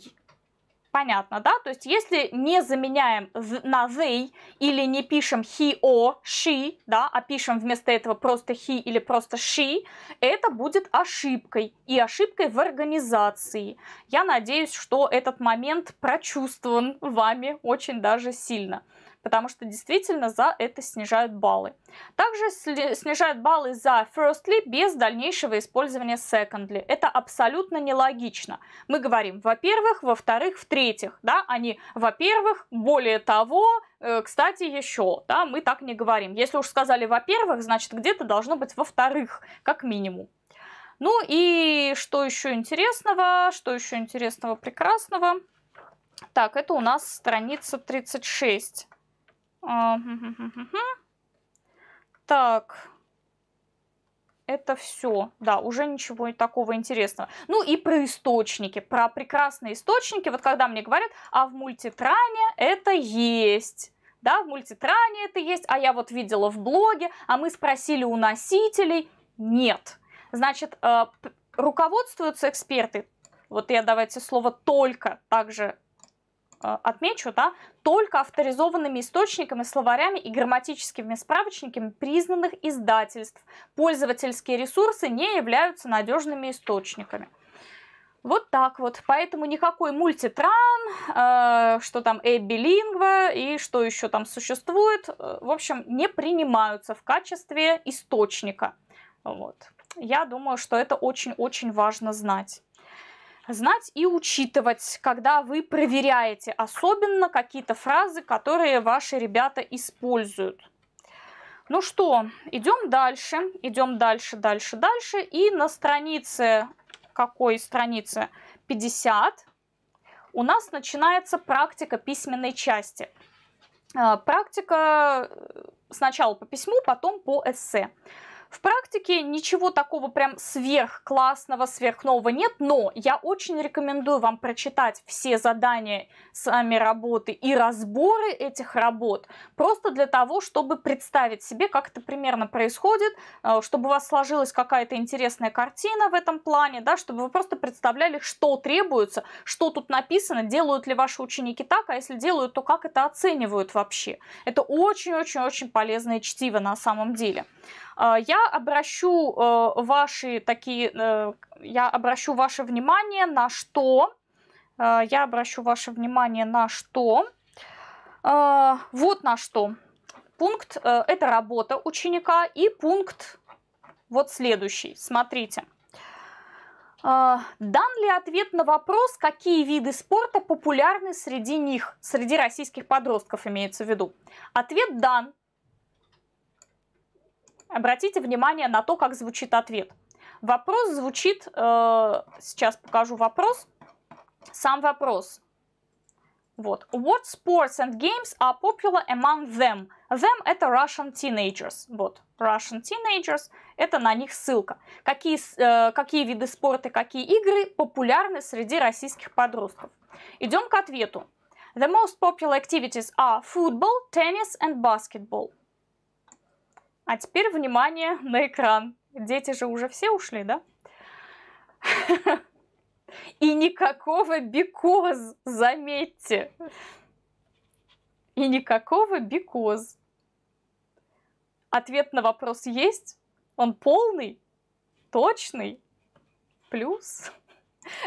Понятно, да? То есть если не заменяем на they или не пишем he or she, да, а пишем вместо этого просто he или просто she, это будет ошибкой и ошибкой в организации. Я надеюсь, что этот момент прочувствован вами очень даже сильно потому что действительно за это снижают баллы. Также снижают баллы за firstly без дальнейшего использования secondly. Это абсолютно нелогично. Мы говорим во-первых, во-вторых, в-третьих, да, а во-первых, более того, э, кстати, еще, да, мы так не говорим. Если уж сказали во-первых, значит где-то должно быть во-вторых, как минимум. Ну и что еще интересного, что еще интересного, прекрасного. Так, это у нас страница 36. А, так. Это все. Да, уже ничего такого интересного. Ну и про источники, про прекрасные источники. Вот когда мне говорят, а в мультитране это есть да, в мультитране это есть, а я вот видела в блоге, а мы спросили у носителей, нет. Значит, э, руководствуются эксперты, вот я давайте слово «только» также Э, отмечу, да, только авторизованными источниками, словарями и грамматическими справочниками признанных издательств. Пользовательские ресурсы не являются надежными источниками. Вот так вот. Поэтому никакой мультитран, э, что там эбилингва и что еще там существует, э, в общем, не принимаются в качестве источника. Вот. Я думаю, что это очень-очень важно знать знать и учитывать, когда вы проверяете особенно какие-то фразы, которые ваши ребята используют. Ну что, идем дальше, идем дальше, дальше, дальше. И на странице, какой странице? 50. У нас начинается практика письменной части. А, практика сначала по письму, потом по эссе. В практике ничего такого прям сверхклассного, сверхнового нет, но я очень рекомендую вам прочитать все задания сами работы и разборы этих работ, просто для того, чтобы представить себе, как это примерно происходит, э, чтобы у вас сложилась какая-то интересная картина в этом плане, да, чтобы вы просто представляли, что требуется, что тут написано, делают ли ваши ученики так, а если делают, то как это оценивают вообще. Это очень-очень-очень полезное чтиво на самом деле. А, я обращу э, ваши такие, э, я обращу ваше внимание на что, э, я обращу ваше внимание на что, вот на что. Пункт – это работа ученика и пункт вот следующий, смотрите. Дан ли ответ на вопрос, какие виды спорта популярны среди них, среди российских подростков имеется в виду? Ответ дан, Обратите внимание на то, как звучит ответ. Вопрос звучит, э, сейчас покажу вопрос, сам вопрос. Вот. What sports and games are popular among them? Them это Russian teenagers. Вот. Russian teenagers это на них ссылка. Какие, э, какие виды спорта, какие игры популярны среди российских подростков? Идем к ответу. The most popular activities are football, tennis and basketball. А теперь внимание на экран. Дети же уже все ушли, да? И никакого бикоз, заметьте. И никакого бикоз. Ответ на вопрос есть? Он полный, точный, плюс.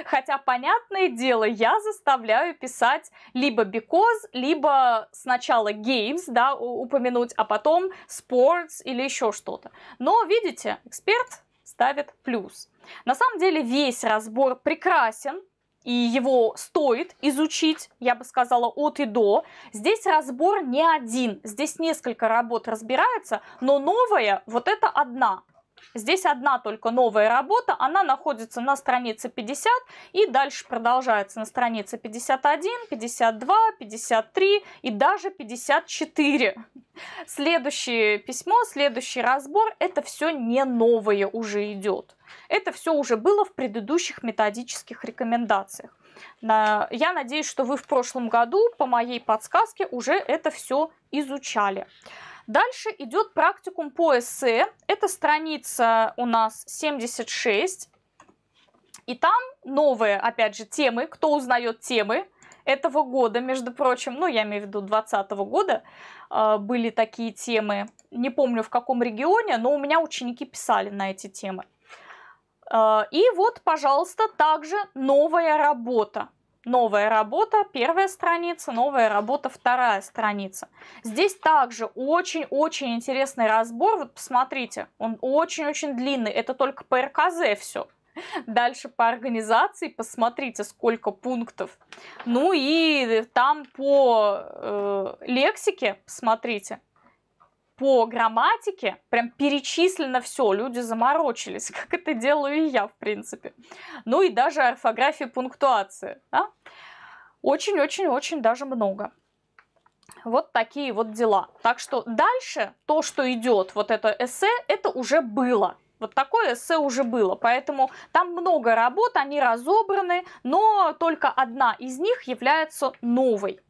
Хотя, понятное дело, я заставляю писать либо because, либо сначала games, да, упомянуть, а потом sports или еще что-то. Но, видите, эксперт ставит плюс. На самом деле весь разбор прекрасен, и его стоит изучить, я бы сказала, от и до. Здесь разбор не один, здесь несколько работ разбирается, но новая вот это одна. Здесь одна только новая работа, она находится на странице 50 и дальше продолжается на странице 51, 52, 53 и даже 54. Следующее письмо, следующий разбор, это все не новое уже идет. Это все уже было в предыдущих методических рекомендациях. Я надеюсь, что вы в прошлом году по моей подсказке уже это все изучали. Дальше идет практикум по эссе. Это страница у нас 76. И там новые, опять же, темы. Кто узнает темы этого года, между прочим, ну, я имею в виду 2020 года, а, были такие темы. Не помню, в каком регионе, но у меня ученики писали на эти темы. А, и вот, пожалуйста, также новая работа новая работа, первая страница, новая работа, вторая страница. Здесь также очень-очень интересный разбор, вот посмотрите, он очень-очень длинный, это только по РКЗ все. Дальше по организации посмотрите, сколько пунктов. Ну и там по э, лексике посмотрите, по грамматике прям перечислено все, люди заморочились, как это делаю и я, в принципе. Ну и даже орфография пунктуации. Да? Очень-очень-очень даже много. Вот такие вот дела. Так что дальше то, что идет, вот это эссе, это уже было. Вот такое эссе уже было, поэтому там много работ, они разобраны, но только одна из них является новой.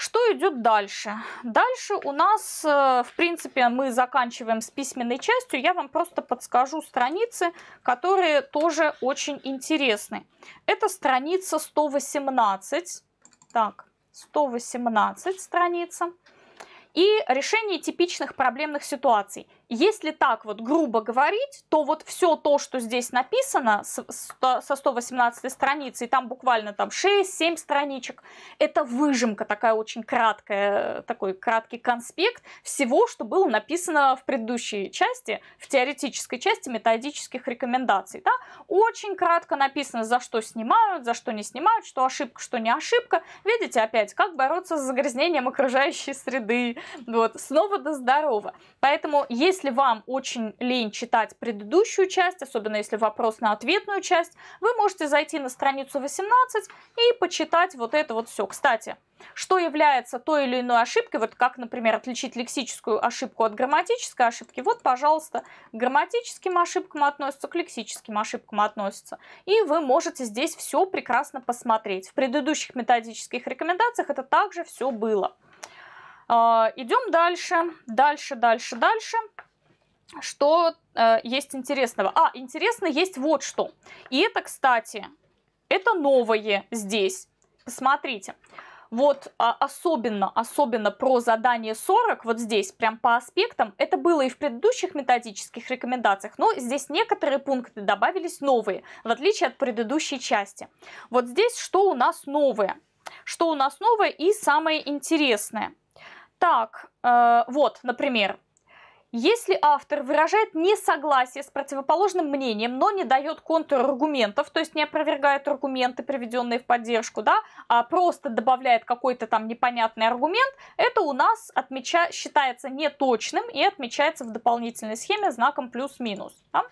Что идет дальше? Дальше у нас, э, в принципе, мы заканчиваем с письменной частью. Я вам просто подскажу страницы, которые тоже очень интересны. Это страница 118. Так, 118 страница. И решение типичных проблемных ситуаций. Если так вот грубо говорить, то вот все то, что здесь написано со 118 страницы, и там буквально там 6-7 страничек, это выжимка такая очень краткая, такой краткий конспект всего, что было написано в предыдущей части, в теоретической части методических рекомендаций. Да? Очень кратко написано, за что снимают, за что не снимают, что ошибка, что не ошибка. Видите, опять, как бороться с загрязнением окружающей среды. Вот, снова до здорово. Поэтому, если если вам очень лень читать предыдущую часть, особенно если вопрос на ответную часть, вы можете зайти на страницу 18 и почитать вот это вот все. Кстати, что является той или иной ошибкой, вот как, например, отличить лексическую ошибку от грамматической ошибки, вот, пожалуйста, к грамматическим ошибкам относятся, к лексическим ошибкам относятся. И вы можете здесь все прекрасно посмотреть. В предыдущих методических рекомендациях это также все было. А, Идем дальше, дальше, дальше, дальше что э, есть интересного? А, интересно есть вот что. И это, кстати, это новое здесь. Посмотрите. Вот а, особенно, особенно про задание 40, вот здесь, прям по аспектам, это было и в предыдущих методических рекомендациях, но здесь некоторые пункты добавились новые, в отличие от предыдущей части. Вот здесь что у нас новое? Что у нас новое и самое интересное? Так, э, вот, например, если автор выражает несогласие с противоположным мнением, но не дает контраргументов, то есть не опровергает аргументы, приведенные в поддержку, да, а просто добавляет какой-то там непонятный аргумент, это у нас отмеча... считается неточным и отмечается в дополнительной схеме знаком плюс-минус. Да?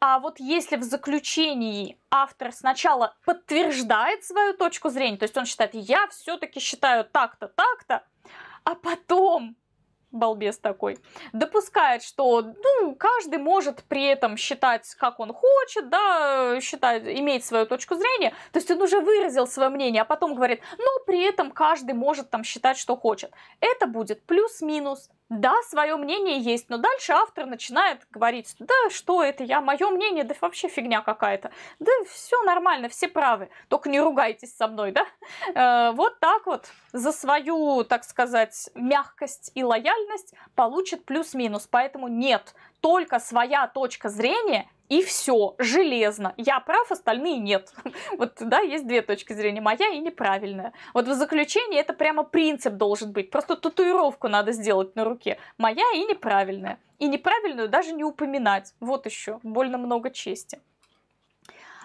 А вот если в заключении автор сначала подтверждает свою точку зрения, то есть он считает, я все-таки считаю так-то, так-то, а потом балбес такой, допускает, что ну, каждый может при этом считать, как он хочет, да, считать, иметь свою точку зрения, то есть он уже выразил свое мнение, а потом говорит, но при этом каждый может там считать, что хочет. Это будет плюс-минус да, свое мнение есть, но дальше автор начинает говорить, да что это я, мое мнение, да вообще фигня какая-то. Да все нормально, все правы, только не ругайтесь со мной, да? Э, вот так вот за свою, так сказать, мягкость и лояльность получит плюс-минус, поэтому нет только своя точка зрения и все, железно. Я прав, остальные нет. Вот, да, есть две точки зрения, моя и неправильная. Вот в заключении это прямо принцип должен быть. Просто татуировку надо сделать на руке. Моя и неправильная. И неправильную даже не упоминать. Вот еще, больно много чести.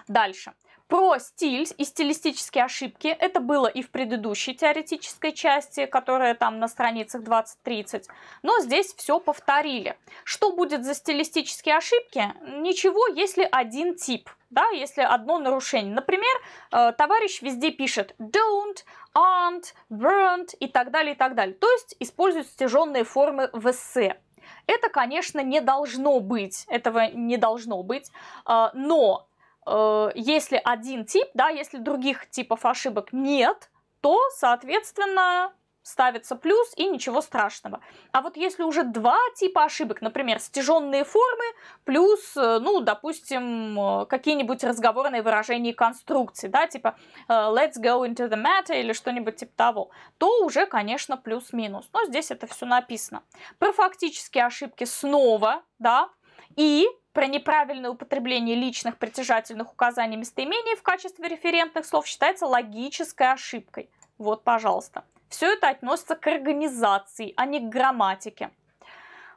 Дальше про стиль и стилистические ошибки. Это было и в предыдущей теоретической части, которая там на страницах 20-30. Но здесь все повторили. Что будет за стилистические ошибки? Ничего, если один тип да, если одно нарушение. Например, э, товарищ везде пишет don't, aren't, weren't и так далее, и так далее. То есть используют стяженные формы в эссе. Это, конечно, не должно быть, этого не должно быть, э, но Э, если один тип, да, если других типов ошибок нет, то, соответственно, ставится плюс и ничего страшного. А вот если уже два типа ошибок, например, стяженные формы плюс, э, ну, допустим, э, какие-нибудь разговорные выражения и конструкции, да, типа let's go into the matter или что-нибудь типа того, то уже, конечно, плюс-минус. Но здесь это все написано. Про фактические ошибки снова, да, и про неправильное употребление личных притяжательных указаний местоимений в качестве референтных слов считается логической ошибкой. Вот, пожалуйста. Все это относится к организации, а не к грамматике.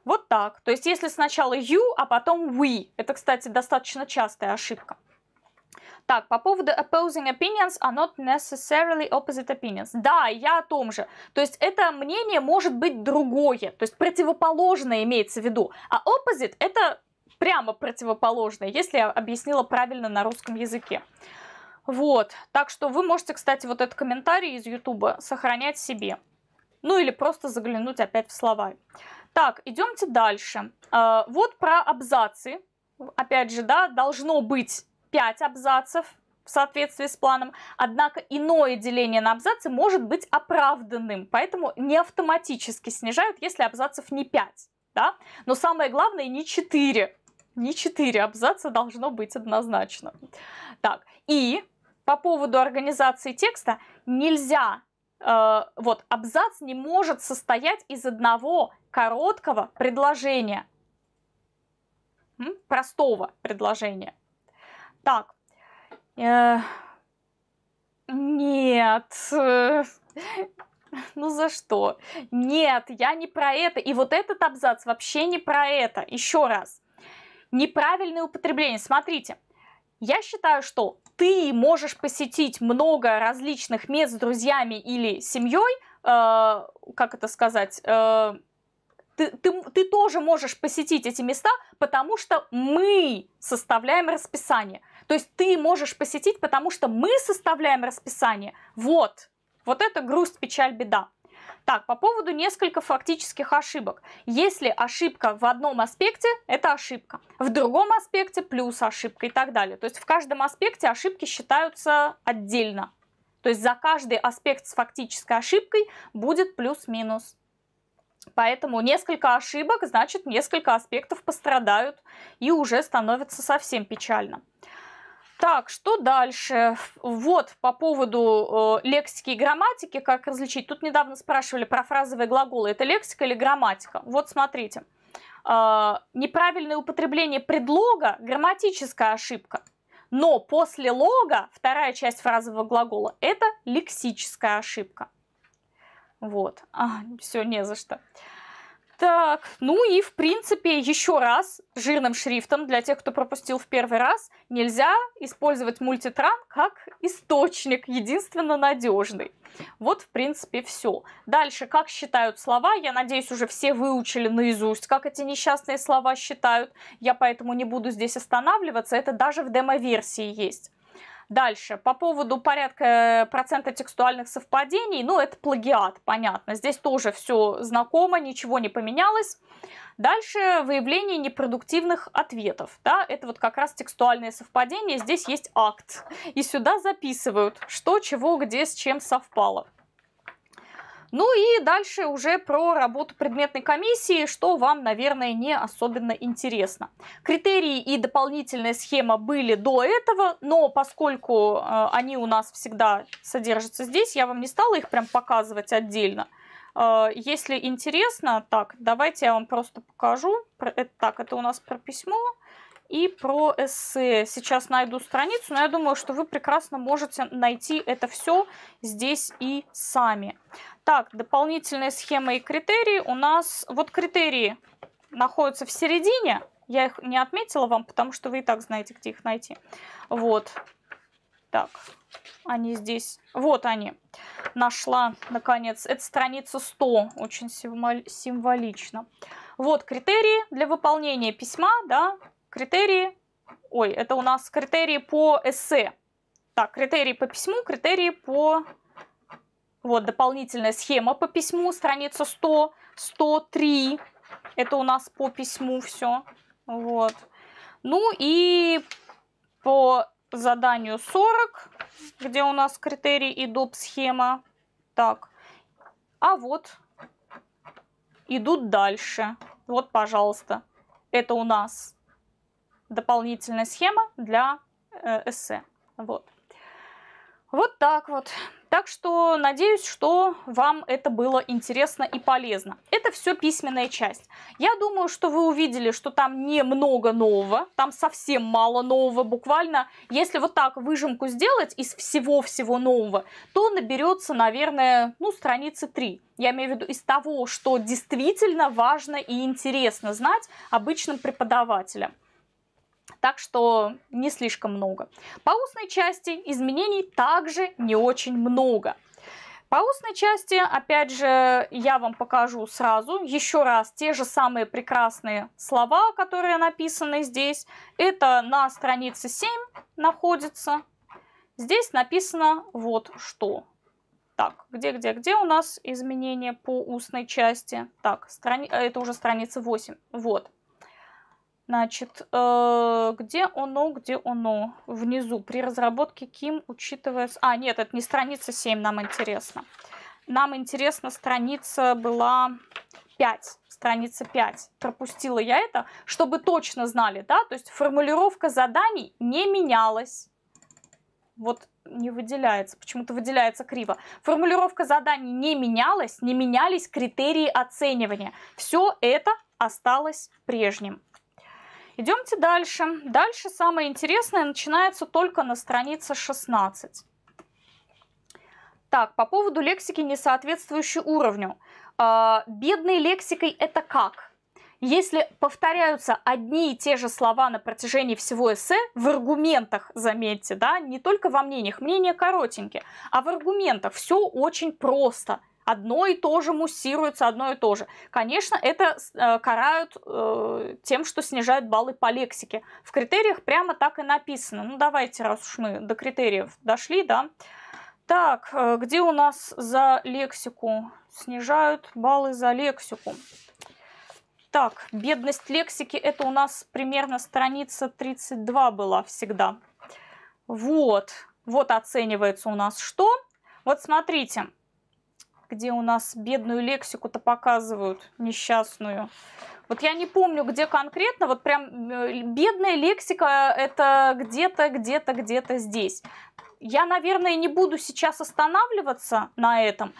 Вот так. То есть, если сначала you, а потом we. Это, кстати, достаточно частая ошибка. Так, по поводу opposing opinions are а not necessarily opposite opinions. Да, я о том же. То есть это мнение может быть другое, то есть противоположное имеется в виду. А opposite это прямо противоположное, если я объяснила правильно на русском языке. Вот, так что вы можете, кстати, вот этот комментарий из Ютуба сохранять себе. Ну или просто заглянуть опять в словарь. Так, идемте дальше. А, вот про абзацы. Опять же, да, должно быть 5 абзацев в соответствии с планом, однако иное деление на абзацы может быть оправданным, поэтому не автоматически снижают, если абзацев не 5. Да? Но самое главное не 4, не 4 абзаца должно быть однозначно. Так, и по поводу организации текста нельзя, э, вот абзац не может состоять из одного короткого предложения, простого предложения. Так, э, нет, ну за что? Нет, я не про это. И вот этот абзац вообще не про это. Еще раз неправильное употребление. Смотрите, я считаю, что ты можешь посетить много различных мест с друзьями или семьей, э, как это сказать, э, ты, ты, ты тоже можешь посетить эти места, потому что мы составляем расписание. То есть ты можешь посетить, потому что мы составляем расписание. Вот, вот это грусть, печаль, беда. Так, по поводу несколько фактических ошибок. Если ошибка в одном аспекте, это ошибка. В другом аспекте плюс ошибка и так далее. То есть в каждом аспекте ошибки считаются отдельно. То есть за каждый аспект с фактической ошибкой будет плюс-минус. Поэтому несколько ошибок, значит, несколько аспектов пострадают и уже становится совсем печально. Так, что дальше? Вот по поводу э, лексики и грамматики, как различить. Тут недавно спрашивали про фразовые глаголы. Это лексика или грамматика? Вот смотрите. Э, неправильное употребление предлога – грамматическая ошибка. Но после лога, вторая часть фразового глагола, это лексическая ошибка. Вот. А, все, не за что. Так, ну и в принципе еще раз жирным шрифтом для тех, кто пропустил в первый раз, нельзя использовать мультитран как источник, единственно надежный. Вот, в принципе, все. Дальше, как считают слова, я надеюсь, уже все выучили наизусть, как эти несчастные слова считают. Я поэтому не буду здесь останавливаться, это даже в демо-версии есть. Дальше, по поводу порядка э, процента текстуальных совпадений, ну, это плагиат, понятно. Здесь тоже все знакомо, ничего не поменялось. Дальше выявление непродуктивных ответов. Да? Это вот как раз текстуальные совпадения. Здесь есть акт. И сюда записывают, что, чего, где, с чем совпало. Ну и дальше уже про работу предметной комиссии, что вам, наверное, не особенно интересно. Критерии и дополнительная схема были до этого, но поскольку э, они у нас всегда содержатся здесь, я вам не стала их прям показывать отдельно. Э, если интересно, так, давайте я вам просто покажу. Это э, Так, это у нас про письмо и про эссе. Сейчас найду страницу, но я думаю, что вы прекрасно можете найти это все здесь и сами. Так, дополнительные схемы и критерии у нас... Вот критерии находятся в середине. Я их не отметила вам, потому что вы и так знаете, где их найти. Вот. Так, они здесь. Вот они. Нашла, наконец. Это страница 100. Очень символично. Вот критерии для выполнения письма, да, критерии, ой, это у нас критерии по эссе. Так, критерии по письму, критерии по... Вот, дополнительная схема по письму, страница 100, 103. Это у нас по письму все. Вот. Ну и по заданию 40, где у нас критерии и доп. схема. Так, а вот идут дальше. Вот, пожалуйста, это у нас дополнительная схема для э, эссе. Вот. Вот так вот. Так что надеюсь, что вам это было интересно и полезно. Это все письменная часть. Я думаю, что вы увидели, что там не много нового, там совсем мало нового. Буквально, если вот так выжимку сделать из всего-всего нового, то наберется, наверное, ну, страницы 3. Я имею в виду из того, что действительно важно и интересно знать обычным преподавателям так что не слишком много. По устной части изменений также не очень много. По устной части, опять же, я вам покажу сразу еще раз те же самые прекрасные слова, которые написаны здесь. Это на странице 7 находится. Здесь написано вот что. Так, где, где, где у нас изменения по устной части? Так, страни... это уже страница 8. Вот. Значит, э, где оно, где оно? Внизу. При разработке Ким учитывается... А, нет, это не страница 7 нам интересно. Нам интересно, страница была 5 страница 5. Пропустила я это, чтобы точно знали, да, то есть формулировка заданий не менялась. Вот не выделяется, почему-то выделяется криво. Формулировка заданий не менялась, не менялись критерии оценивания. Все это осталось прежним. Идемте дальше. Дальше самое интересное начинается только на странице 16. Так, по поводу лексики, не соответствующей уровню. А, бедной лексикой это как? Если повторяются одни и те же слова на протяжении всего эссе, в аргументах, заметьте, да, не только во мнениях, мнения коротенькие, а в аргументах все очень просто – одно и то же муссируется, одно и то же. Конечно, это э, карают э, тем, что снижают баллы по лексике. В критериях прямо так и написано. Ну, давайте, раз уж мы до критериев дошли, да. Так, э, где у нас за лексику? Снижают баллы за лексику. Так, бедность лексики, это у нас примерно страница 32 была всегда. Вот, вот оценивается у нас что. Вот смотрите, где у нас бедную лексику-то показывают, несчастную. Вот я не помню, где конкретно, вот прям э, бедная лексика это где-то, где-то, где-то здесь. Я, наверное, не буду сейчас останавливаться на этом.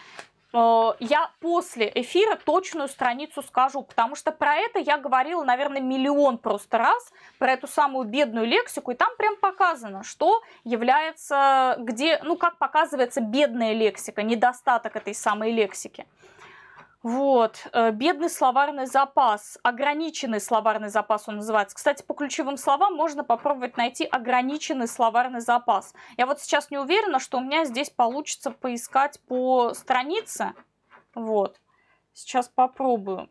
Э, я после эфира точную страницу скажу, потому что про это я говорила, наверное, миллион просто раз, про эту самую бедную лексику, и там прям показано, что является, где, ну, как показывается бедная лексика, недостаток этой самой лексики. Вот, э, бедный словарный запас, ограниченный словарный запас он называется. Кстати, по ключевым словам можно попробовать найти ограниченный словарный запас. Я вот сейчас не уверена, что у меня здесь получится поискать по странице. Вот, сейчас попробую.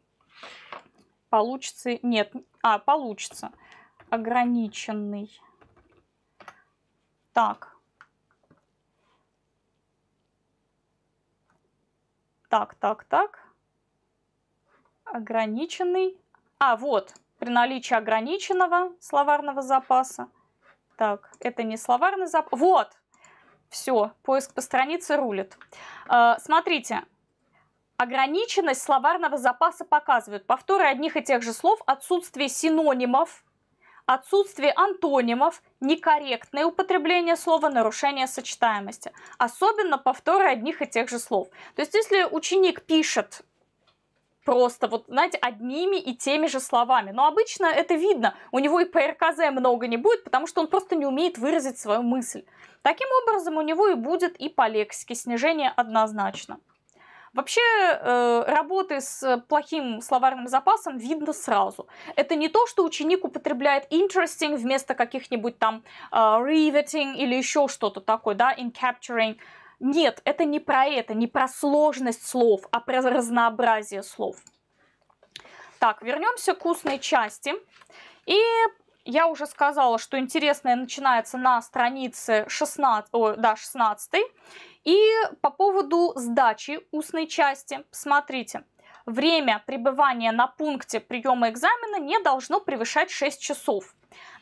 Получится, нет, а, получится. Ограниченный. Так, Так, так, так ограниченный. А, вот, при наличии ограниченного словарного запаса. Так, это не словарный запас. Вот, все, поиск по странице рулит. Э, смотрите, ограниченность словарного запаса показывает повторы одних и тех же слов, отсутствие синонимов, отсутствие антонимов, некорректное употребление слова, нарушение сочетаемости. Особенно повторы одних и тех же слов. То есть, если ученик пишет просто вот, знаете, одними и теми же словами. Но обычно это видно. У него и ПРКЗ много не будет, потому что он просто не умеет выразить свою мысль. Таким образом, у него и будет и по лексике снижение однозначно. Вообще, э, работы с плохим словарным запасом видно сразу. Это не то, что ученик употребляет interesting вместо каких-нибудь там э, riveting или еще что-то такое, да, in capturing. Нет, это не про это, не про сложность слов, а про разнообразие слов. Так, вернемся к устной части. И я уже сказала, что интересное начинается на странице 16, о, да, 16. И по поводу сдачи устной части, смотрите, время пребывания на пункте приема экзамена не должно превышать 6 часов.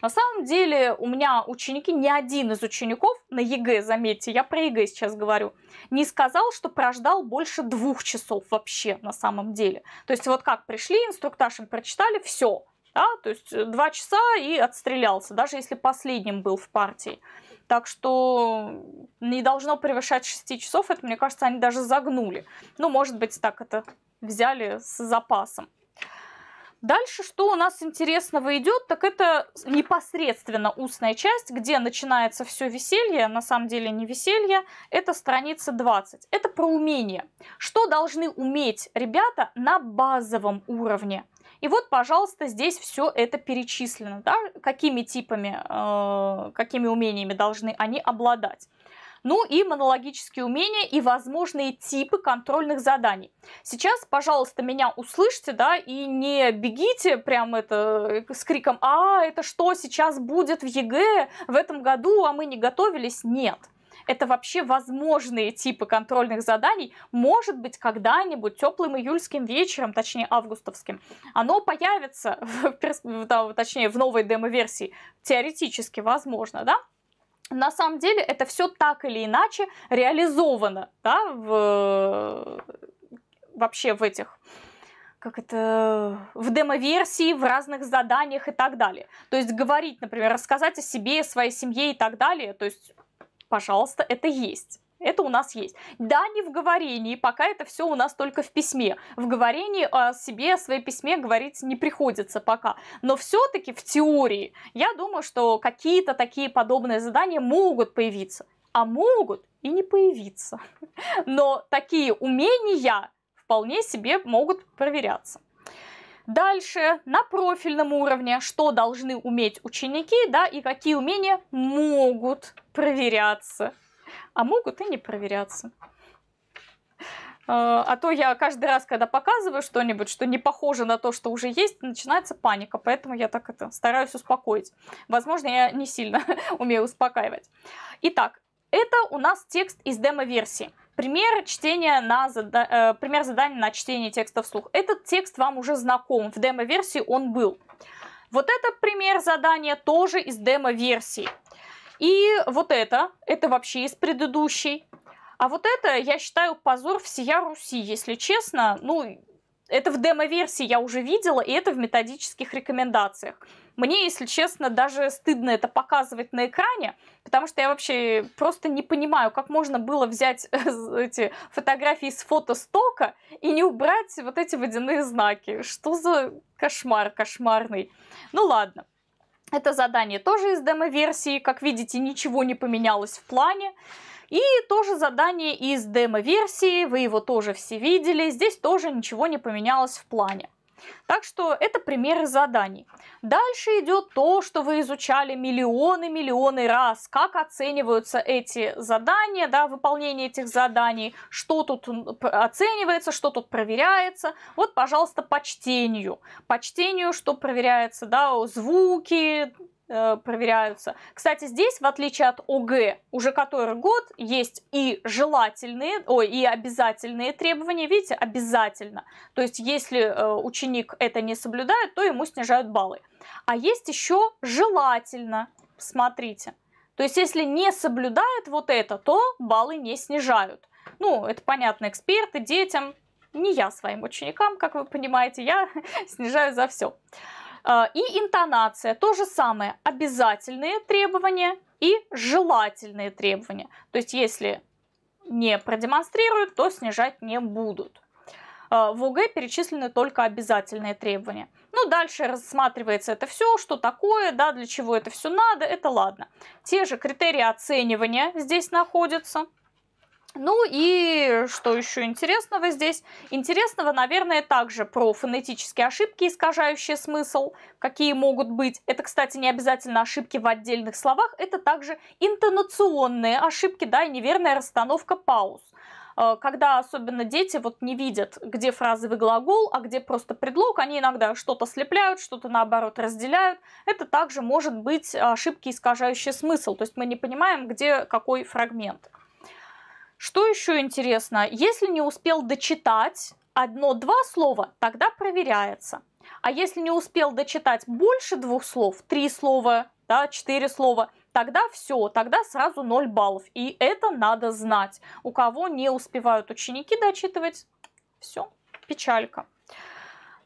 На самом деле у меня ученики, ни один из учеников на ЕГЭ, заметьте, я про ЕГЭ сейчас говорю, не сказал, что прождал больше двух часов вообще на самом деле. То есть вот как пришли, инструктаж им прочитали, все. Да? То есть э, два часа и отстрелялся, даже если последним был в партии. Так что не должно превышать 6 часов. Это, мне кажется, они даже загнули. Ну, может быть, так это взяли с запасом. Дальше, что у нас интересного идет, так это непосредственно устная часть, где начинается все веселье, на самом деле не веселье, это страница 20. Это про умение. Что должны уметь ребята на базовом уровне? И вот, пожалуйста, здесь все это перечислено, да? какими типами, э, какими умениями должны они обладать ну и монологические умения и возможные типы контрольных заданий. Сейчас, пожалуйста, меня услышьте, да, и не бегите прям это э, с криком «А, это что сейчас будет в ЕГЭ в этом году, а мы не готовились?» Нет это вообще возможные типы контрольных заданий, может быть, когда-нибудь теплым июльским вечером, точнее августовским, оно появится, в, да, точнее в новой демо-версии, теоретически возможно, да? на самом деле это все так или иначе реализовано, да, в, вообще в этих как это, в демо-версии, в разных заданиях и так далее. То есть говорить, например, рассказать о себе, о своей семье и так далее, то есть, пожалуйста, это есть. Это у нас есть. Да, не в говорении, пока это все у нас только в письме. В говорении о а, себе, о своей письме говорить не приходится пока. Но все-таки в теории, я думаю, что какие-то такие подобные задания могут появиться. А могут и не появиться. Но такие умения вполне себе могут проверяться. Дальше на профильном уровне, что должны уметь ученики, да, и какие умения могут проверяться а могут и не проверяться. А, а то я каждый раз, когда показываю что-нибудь, что не похоже на то, что уже есть, начинается паника. Поэтому я так это стараюсь успокоить. Возможно, я не сильно умею успокаивать. Итак, это у нас текст из демо-версии. Пример, чтения на зада... Э, пример задания на чтение текста вслух. Этот текст вам уже знаком. В демо-версии он был. Вот это пример задания тоже из демо-версии. И вот это, это вообще из предыдущей. А вот это, я считаю, позор всея Руси, если честно. Ну, это в демо-версии я уже видела, и это в методических рекомендациях. Мне, если честно, даже стыдно это показывать на экране, потому что я вообще просто не понимаю, как можно было взять э, эти фотографии с фотостока и не убрать вот эти водяные знаки. Что за кошмар кошмарный? Ну ладно. Это задание тоже из демо-версии. Как видите, ничего не поменялось в плане. И тоже задание из демо-версии, вы его тоже все видели. Здесь тоже ничего не поменялось в плане. Так что это примеры заданий. Дальше идет то, что вы изучали миллионы-миллионы раз, как оцениваются эти задания, да, выполнение этих заданий, что тут оценивается, что тут проверяется. Вот, пожалуйста, по чтению. По чтению, что проверяется, да, звуки, Э, проверяются. Кстати, здесь, в отличие от ОГЭ, уже который год есть и желательные, ой, и обязательные требования, видите, обязательно. То есть, если э, ученик это не соблюдает, то ему снижают баллы. А есть еще желательно, смотрите. То есть, если не соблюдает вот это, то баллы не снижают. Ну, это понятно, эксперты, детям, не я своим ученикам, как вы понимаете, я снижаю за все. Э, и интонация, то же самое, обязательные требования и желательные требования. То есть, если не продемонстрируют, то снижать не будут. Э, в ОГЭ перечислены только обязательные требования. Ну, дальше рассматривается это все, что такое, да, для чего это все надо, это ладно. Те же критерии оценивания здесь находятся. Ну и что еще интересного здесь? Интересного, наверное, также про фонетические ошибки, искажающие смысл, какие могут быть. Это, кстати, не обязательно ошибки в отдельных словах, это также интонационные ошибки, да, и неверная расстановка пауз э, когда особенно дети вот не видят, где фразовый глагол, а где просто предлог, они иногда что-то слепляют, что-то наоборот разделяют. Это также может быть ошибки, искажающие смысл, то есть мы не понимаем, где какой фрагмент. Что еще интересно, если не успел дочитать одно-два слова, тогда проверяется. А если не успел дочитать больше двух слов, три слова, да, четыре слова, тогда все, тогда сразу 0 баллов. И это надо знать. У кого не успевают ученики дочитывать, все, печалька.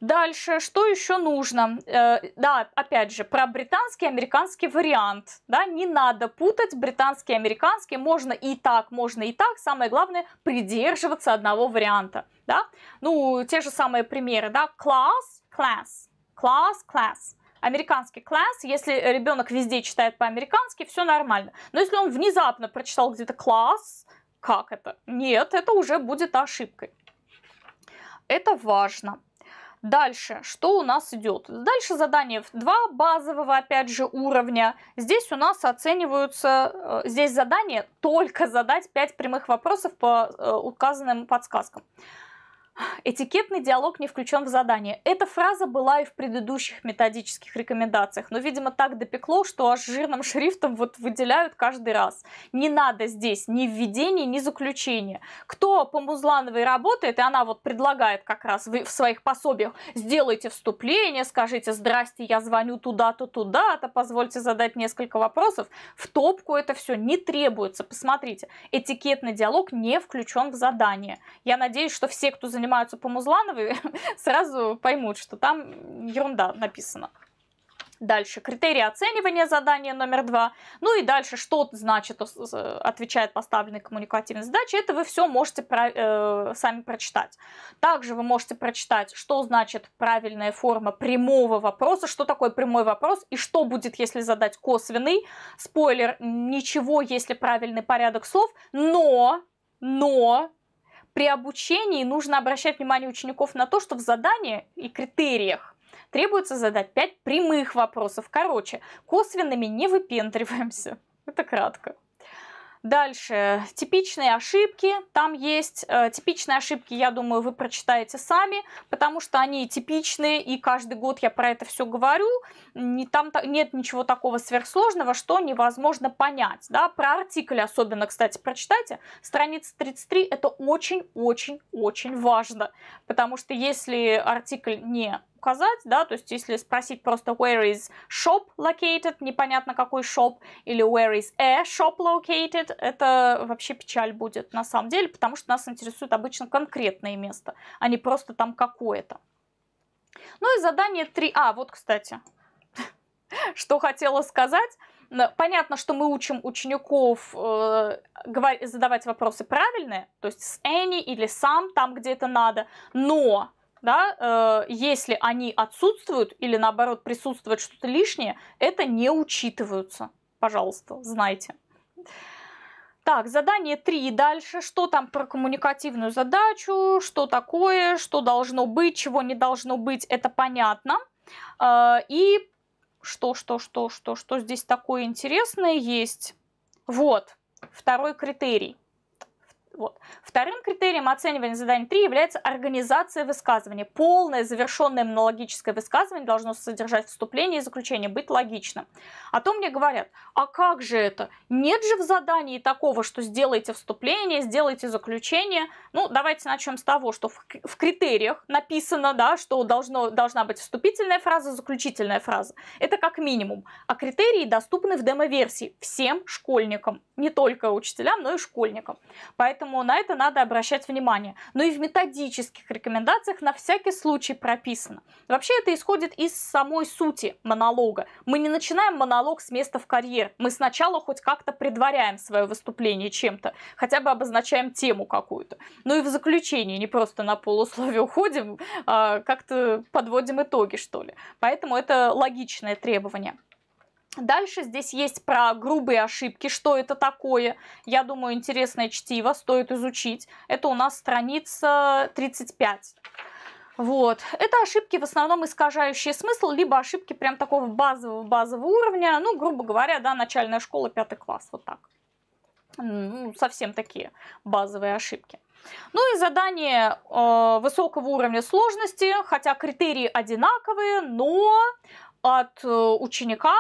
Дальше, что еще нужно? Э, да, опять же, про британский и американский вариант. Да, не надо путать британский и американский. Можно и так, можно и так. Самое главное, придерживаться одного варианта. Да? Ну, те же самые примеры. Да? класс, класс, класс, класс. американский класс, если ребенок везде читает по-американски, все нормально. Но если он внезапно прочитал где-то класс, как это? Нет, это уже будет ошибкой. Это важно. Дальше, что у нас идет? Дальше задание 2 базового, опять же, уровня. Здесь у нас оцениваются, э, здесь задание только задать 5 прямых вопросов по э, указанным подсказкам. Этикетный диалог не включен в задание. Эта фраза была и в предыдущих методических рекомендациях, но, видимо, так допекло, что аж жирным шрифтом вот выделяют каждый раз. Не надо здесь ни введения, ни заключения. Кто по Музлановой работает, и она вот предлагает как раз в своих пособиях, сделайте вступление, скажите, здрасте, я звоню туда-то, туда-то, позвольте задать несколько вопросов. В топку это все не требуется. Посмотрите, этикетный диалог не включен в задание. Я надеюсь, что все, кто занимается занимаются по Музлановой, сразу поймут, что там ерунда написана. Дальше критерии оценивания задания номер два. Ну и дальше, что значит э, отвечает поставленной коммуникативной задачи. это вы все можете про, э, сами прочитать. Также вы можете прочитать, что значит правильная форма прямого вопроса, что такое прямой вопрос и что будет, если задать косвенный. Спойлер, ничего, если правильный порядок слов, но, но при обучении нужно обращать внимание учеников на то, что в задании и критериях требуется задать 5 прямых вопросов. Короче, косвенными не выпендриваемся. Это кратко. Дальше, типичные ошибки, там есть, э, типичные ошибки, я думаю, вы прочитаете сами, потому что они типичные, и каждый год я про это все говорю, не, там нет ничего такого сверхсложного, что невозможно понять, да, про артикли особенно, кстати, прочитайте, страница 33, это очень-очень-очень важно, потому что если артикль не указать, да, то есть если спросить просто where is shop located, непонятно какой shop, или where is a shop located, это вообще печаль будет на самом деле, потому что нас интересует обычно конкретное место, а не просто там какое-то. Ну и задание 3. А, вот, кстати, что хотела сказать. Понятно, что мы учим учеников э, задавать вопросы правильные, то есть с any или сам там, где это надо, но да, э, если они отсутствуют или наоборот присутствует что-то лишнее, это не учитываются. Пожалуйста, знайте. Так, задание 3 и дальше. Что там про коммуникативную задачу, что такое, что должно быть, чего не должно быть, это понятно. Э, и что, что, что, что, что здесь такое интересное есть. Вот, второй критерий. Вот. Вторым критерием оценивания задания 3 является организация высказывания. Полное завершенное монологическое высказывание должно содержать вступление и заключение, быть логичным. А то мне говорят, а как же это? Нет же в задании такого, что сделайте вступление, сделайте заключение. Ну, давайте начнем с того, что в, в критериях написано, да, что должно, должна быть вступительная фраза, заключительная фраза. Это как минимум. А критерии доступны в демо-версии всем школьникам, не только учителям, но и школьникам. Поэтому поэтому на это надо обращать внимание. Но и в методических рекомендациях на всякий случай прописано. Вообще это исходит из самой сути монолога. Мы не начинаем монолог с места в карьер. Мы сначала хоть как-то предваряем свое выступление чем-то, хотя бы обозначаем тему какую-то. Ну и в заключении не просто на полусловие уходим, а как-то подводим итоги, что ли. Поэтому это логичное требование. Дальше здесь есть про грубые ошибки, что это такое. Я думаю, интересное чтиво, стоит изучить. Это у нас страница 35. Вот. Это ошибки в основном искажающие смысл, либо ошибки прям такого базового-базового уровня, ну, грубо говоря, да, начальная школа, пятый класс, вот так. Ну, совсем такие базовые ошибки. Ну и задание э, высокого уровня сложности, хотя критерии одинаковые, но от э, ученика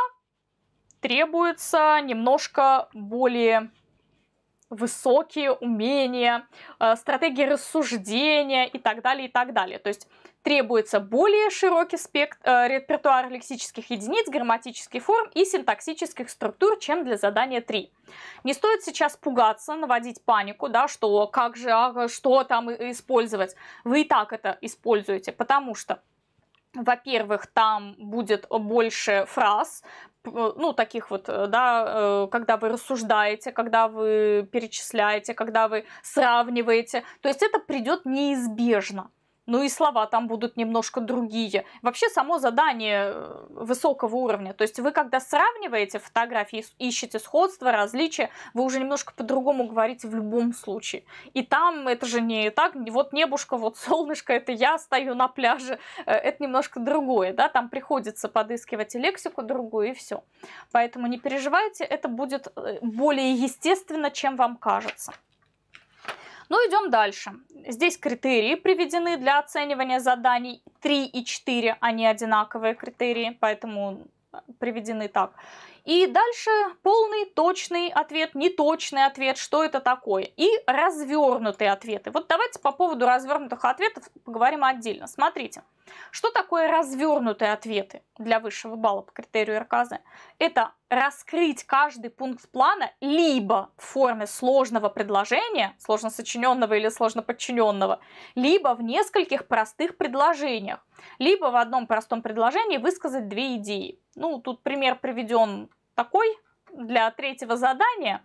требуется немножко более высокие умения, э, стратегии рассуждения и так далее, и так далее. То есть требуется более широкий спектр, э, репертуар лексических единиц, грамматических форм и синтаксических структур, чем для задания 3. Не стоит сейчас пугаться, наводить панику, да, что как же, что там использовать. Вы и так это используете, потому что во-первых, там будет больше фраз, ну, таких вот, э, да, э, когда вы рассуждаете, когда вы перечисляете, когда вы сравниваете. То есть это придет неизбежно ну и слова там будут немножко другие. Вообще само задание э, высокого уровня. То есть вы когда сравниваете фотографии, ищете сходства, различия, вы уже немножко по-другому говорите в любом случае. И там это же не так, вот небушка, вот солнышко, это я стою на пляже. Э, это немножко другое, да, там приходится подыскивать лексику другую, и все. Поэтому не переживайте, это будет э, более естественно, чем вам кажется. Ну идем дальше. Здесь критерии приведены для оценивания заданий. 3 и 4, они одинаковые критерии, поэтому э, приведены так. И дальше полный, точный ответ, неточный ответ, что это такое, и развернутые ответы. Вот давайте по поводу развернутых ответов поговорим отдельно. Смотрите, что такое развернутые ответы для высшего балла по критерию РКЗ? Это раскрыть каждый пункт плана либо в форме сложного предложения, сложно сочиненного или сложно подчиненного, либо в нескольких простых предложениях, либо в одном простом предложении высказать две идеи. Ну, тут пример приведен такой для третьего задания.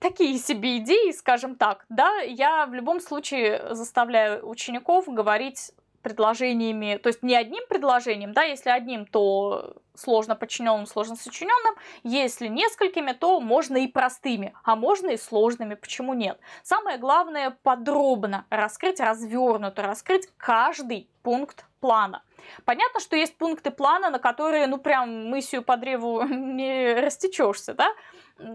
Такие себе идеи, скажем так. Да, я в любом случае заставляю учеников говорить предложениями, то есть не одним предложением, да, если одним, то сложно подчиненным, сложно сочиненным, если несколькими, то можно и простыми, а можно и сложными, почему нет. Самое главное подробно раскрыть, развернуто раскрыть каждый пункт плана. Понятно, что есть пункты плана, на которые, ну, прям мысью по древу не растечешься, да?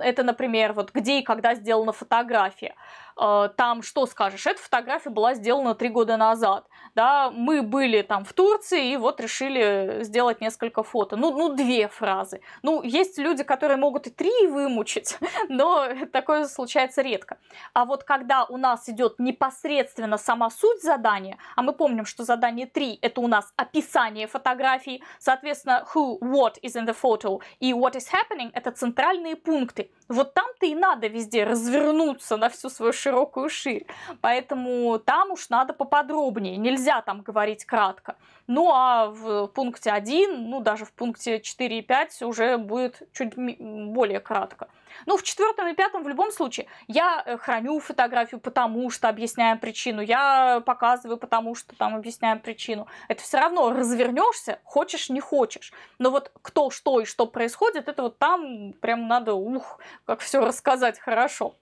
Это, например, вот где и когда сделана фотография. Э, там что скажешь? Эта фотография была сделана три года назад. Да, мы были там в Турции и вот решили сделать несколько фото. Ну, ну, две фразы. Ну, есть люди, которые могут и три вымучить, но такое случается редко. А вот когда у нас идет непосредственно сама суть задания, а мы помним, что задание три, это у нас описание описание фотографии. Соответственно, who, what is in the photo и what is happening – это центральные пункты. Вот там-то и надо везде развернуться на всю свою широкую ширь. Поэтому там уж надо поподробнее, нельзя там говорить кратко. Ну а в пункте 1, ну даже в пункте 4 и 5 уже будет чуть более кратко. Ну, в четвертом и пятом в любом случае я э, храню фотографию, потому что объясняю причину, я показываю, потому что там объясняю причину. Это все равно развернешься, хочешь, не хочешь. Но вот кто, что и что происходит, это вот там прям надо, ух, как все рассказать хорошо.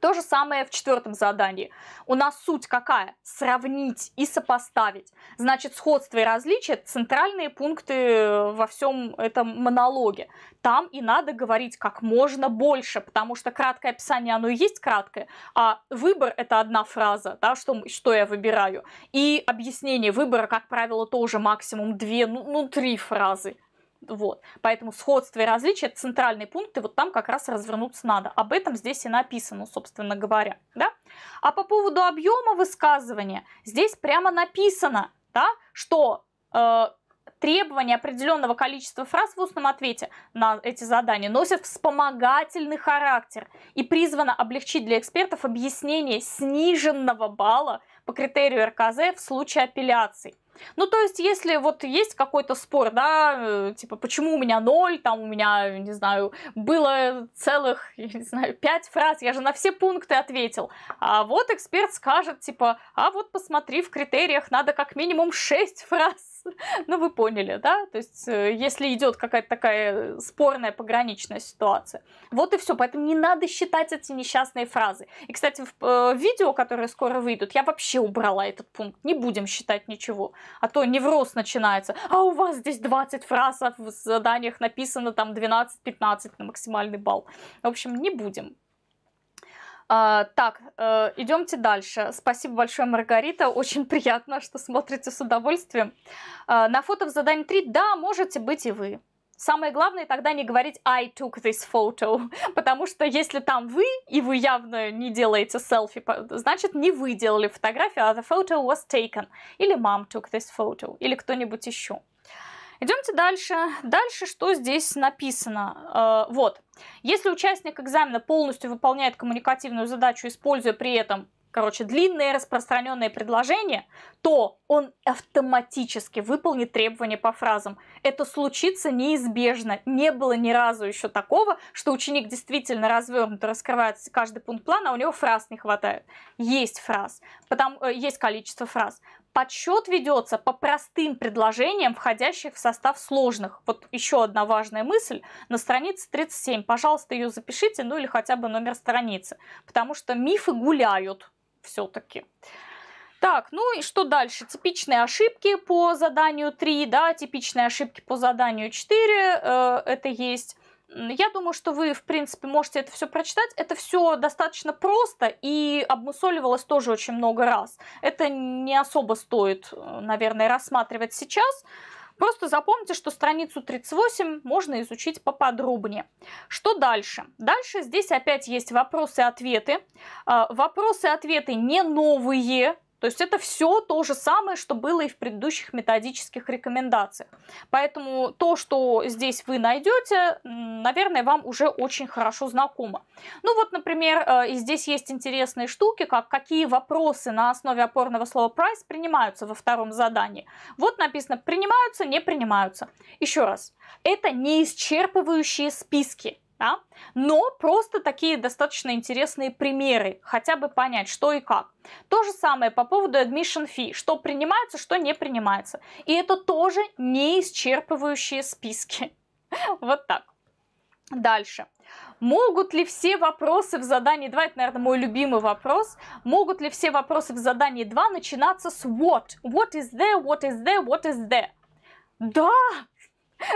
То же самое в четвертом задании. У нас суть какая? Сравнить и сопоставить. Значит, сходство и различия – центральные пункты э, во всем этом монологе. Там и надо говорить как можно больше, потому что краткое описание, оно и есть краткое, а выбор – это одна фраза, да, что, что я выбираю. И объяснение выбора, как правило, тоже максимум две, ну, ну три фразы. Вот. Поэтому сходство и различия – это пункт, и вот там как раз развернуться надо. Об этом здесь и написано, собственно говоря. Да? А по поводу объема высказывания, здесь прямо написано, да, что э, требование определенного количества фраз в устном ответе на эти задания носит вспомогательный характер и призвано облегчить для экспертов объяснение сниженного балла – по критерию РКЗ в случае апелляций. Ну, то есть, если вот есть какой-то спор, да, э, типа, почему у меня ноль, там у меня, не знаю, было целых, я не знаю, пять фраз, я же на все пункты ответил. А вот эксперт скажет, типа, а вот посмотри, в критериях надо как минимум шесть фраз. Ну, вы поняли, да? То есть, э, если идет какая-то такая спорная пограничная ситуация. Вот и все. Поэтому не надо считать эти несчастные фразы. И, кстати, в э, видео, которые скоро выйдут, я вообще вообще убрала этот пункт. Не будем считать ничего. А то невроз начинается. А у вас здесь 20 фраз, а в заданиях написано там 12-15 на максимальный балл. В общем, не будем. А, так, э, идемте дальше. Спасибо большое, Маргарита. Очень приятно, что смотрите с удовольствием. А, на фото в задании 3, да, можете быть и вы. Самое главное тогда не говорить I took this photo, потому что если там вы, и вы явно не делаете селфи, значит не вы делали фотографию, а the photo was taken, или mom took this photo, или кто-нибудь еще. Идемте дальше. Дальше что здесь написано? Э, вот. Если участник экзамена полностью выполняет коммуникативную задачу, используя при этом короче, длинное распространенное предложение, то он автоматически выполнит требования по фразам. Это случится неизбежно. Не было ни разу еще такого, что ученик действительно развернуто раскрывает каждый пункт плана, а у него фраз не хватает. Есть фраз, потому, э, есть количество фраз. Подсчет ведется по простым предложениям, входящих в состав сложных. Вот еще одна важная мысль на странице 37. Пожалуйста, ее запишите, ну или хотя бы номер страницы, потому что мифы гуляют все-таки. Так, ну и что дальше? Типичные ошибки по заданию 3, да, типичные ошибки по заданию 4, э, это есть. Я думаю, что вы, в принципе, можете это все прочитать. Это все достаточно просто и обмусоливалось тоже очень много раз. Это не особо стоит, э, наверное, рассматривать сейчас. Сейчас Просто запомните, что страницу 38 можно изучить поподробнее. Что дальше? Дальше здесь опять есть вопросы-ответы. А, вопросы-ответы не новые, то есть это все то же самое, что было и в предыдущих методических рекомендациях. Поэтому то, что здесь вы найдете, наверное, вам уже очень хорошо знакомо. Ну вот, например, э, и здесь есть интересные штуки, как какие вопросы на основе опорного слова price принимаются во втором задании. Вот написано принимаются, не принимаются. Еще раз, это не исчерпывающие списки да? но просто такие достаточно интересные примеры, хотя бы понять, что и как. То же самое по поводу admission fee, что принимается, что не принимается. И это тоже не исчерпывающие списки. Вот так. Дальше. Могут ли все вопросы в задании 2, это, наверное, мой любимый вопрос, могут ли все вопросы в задании 2 начинаться с what? What is there, what is there, what is there? Да,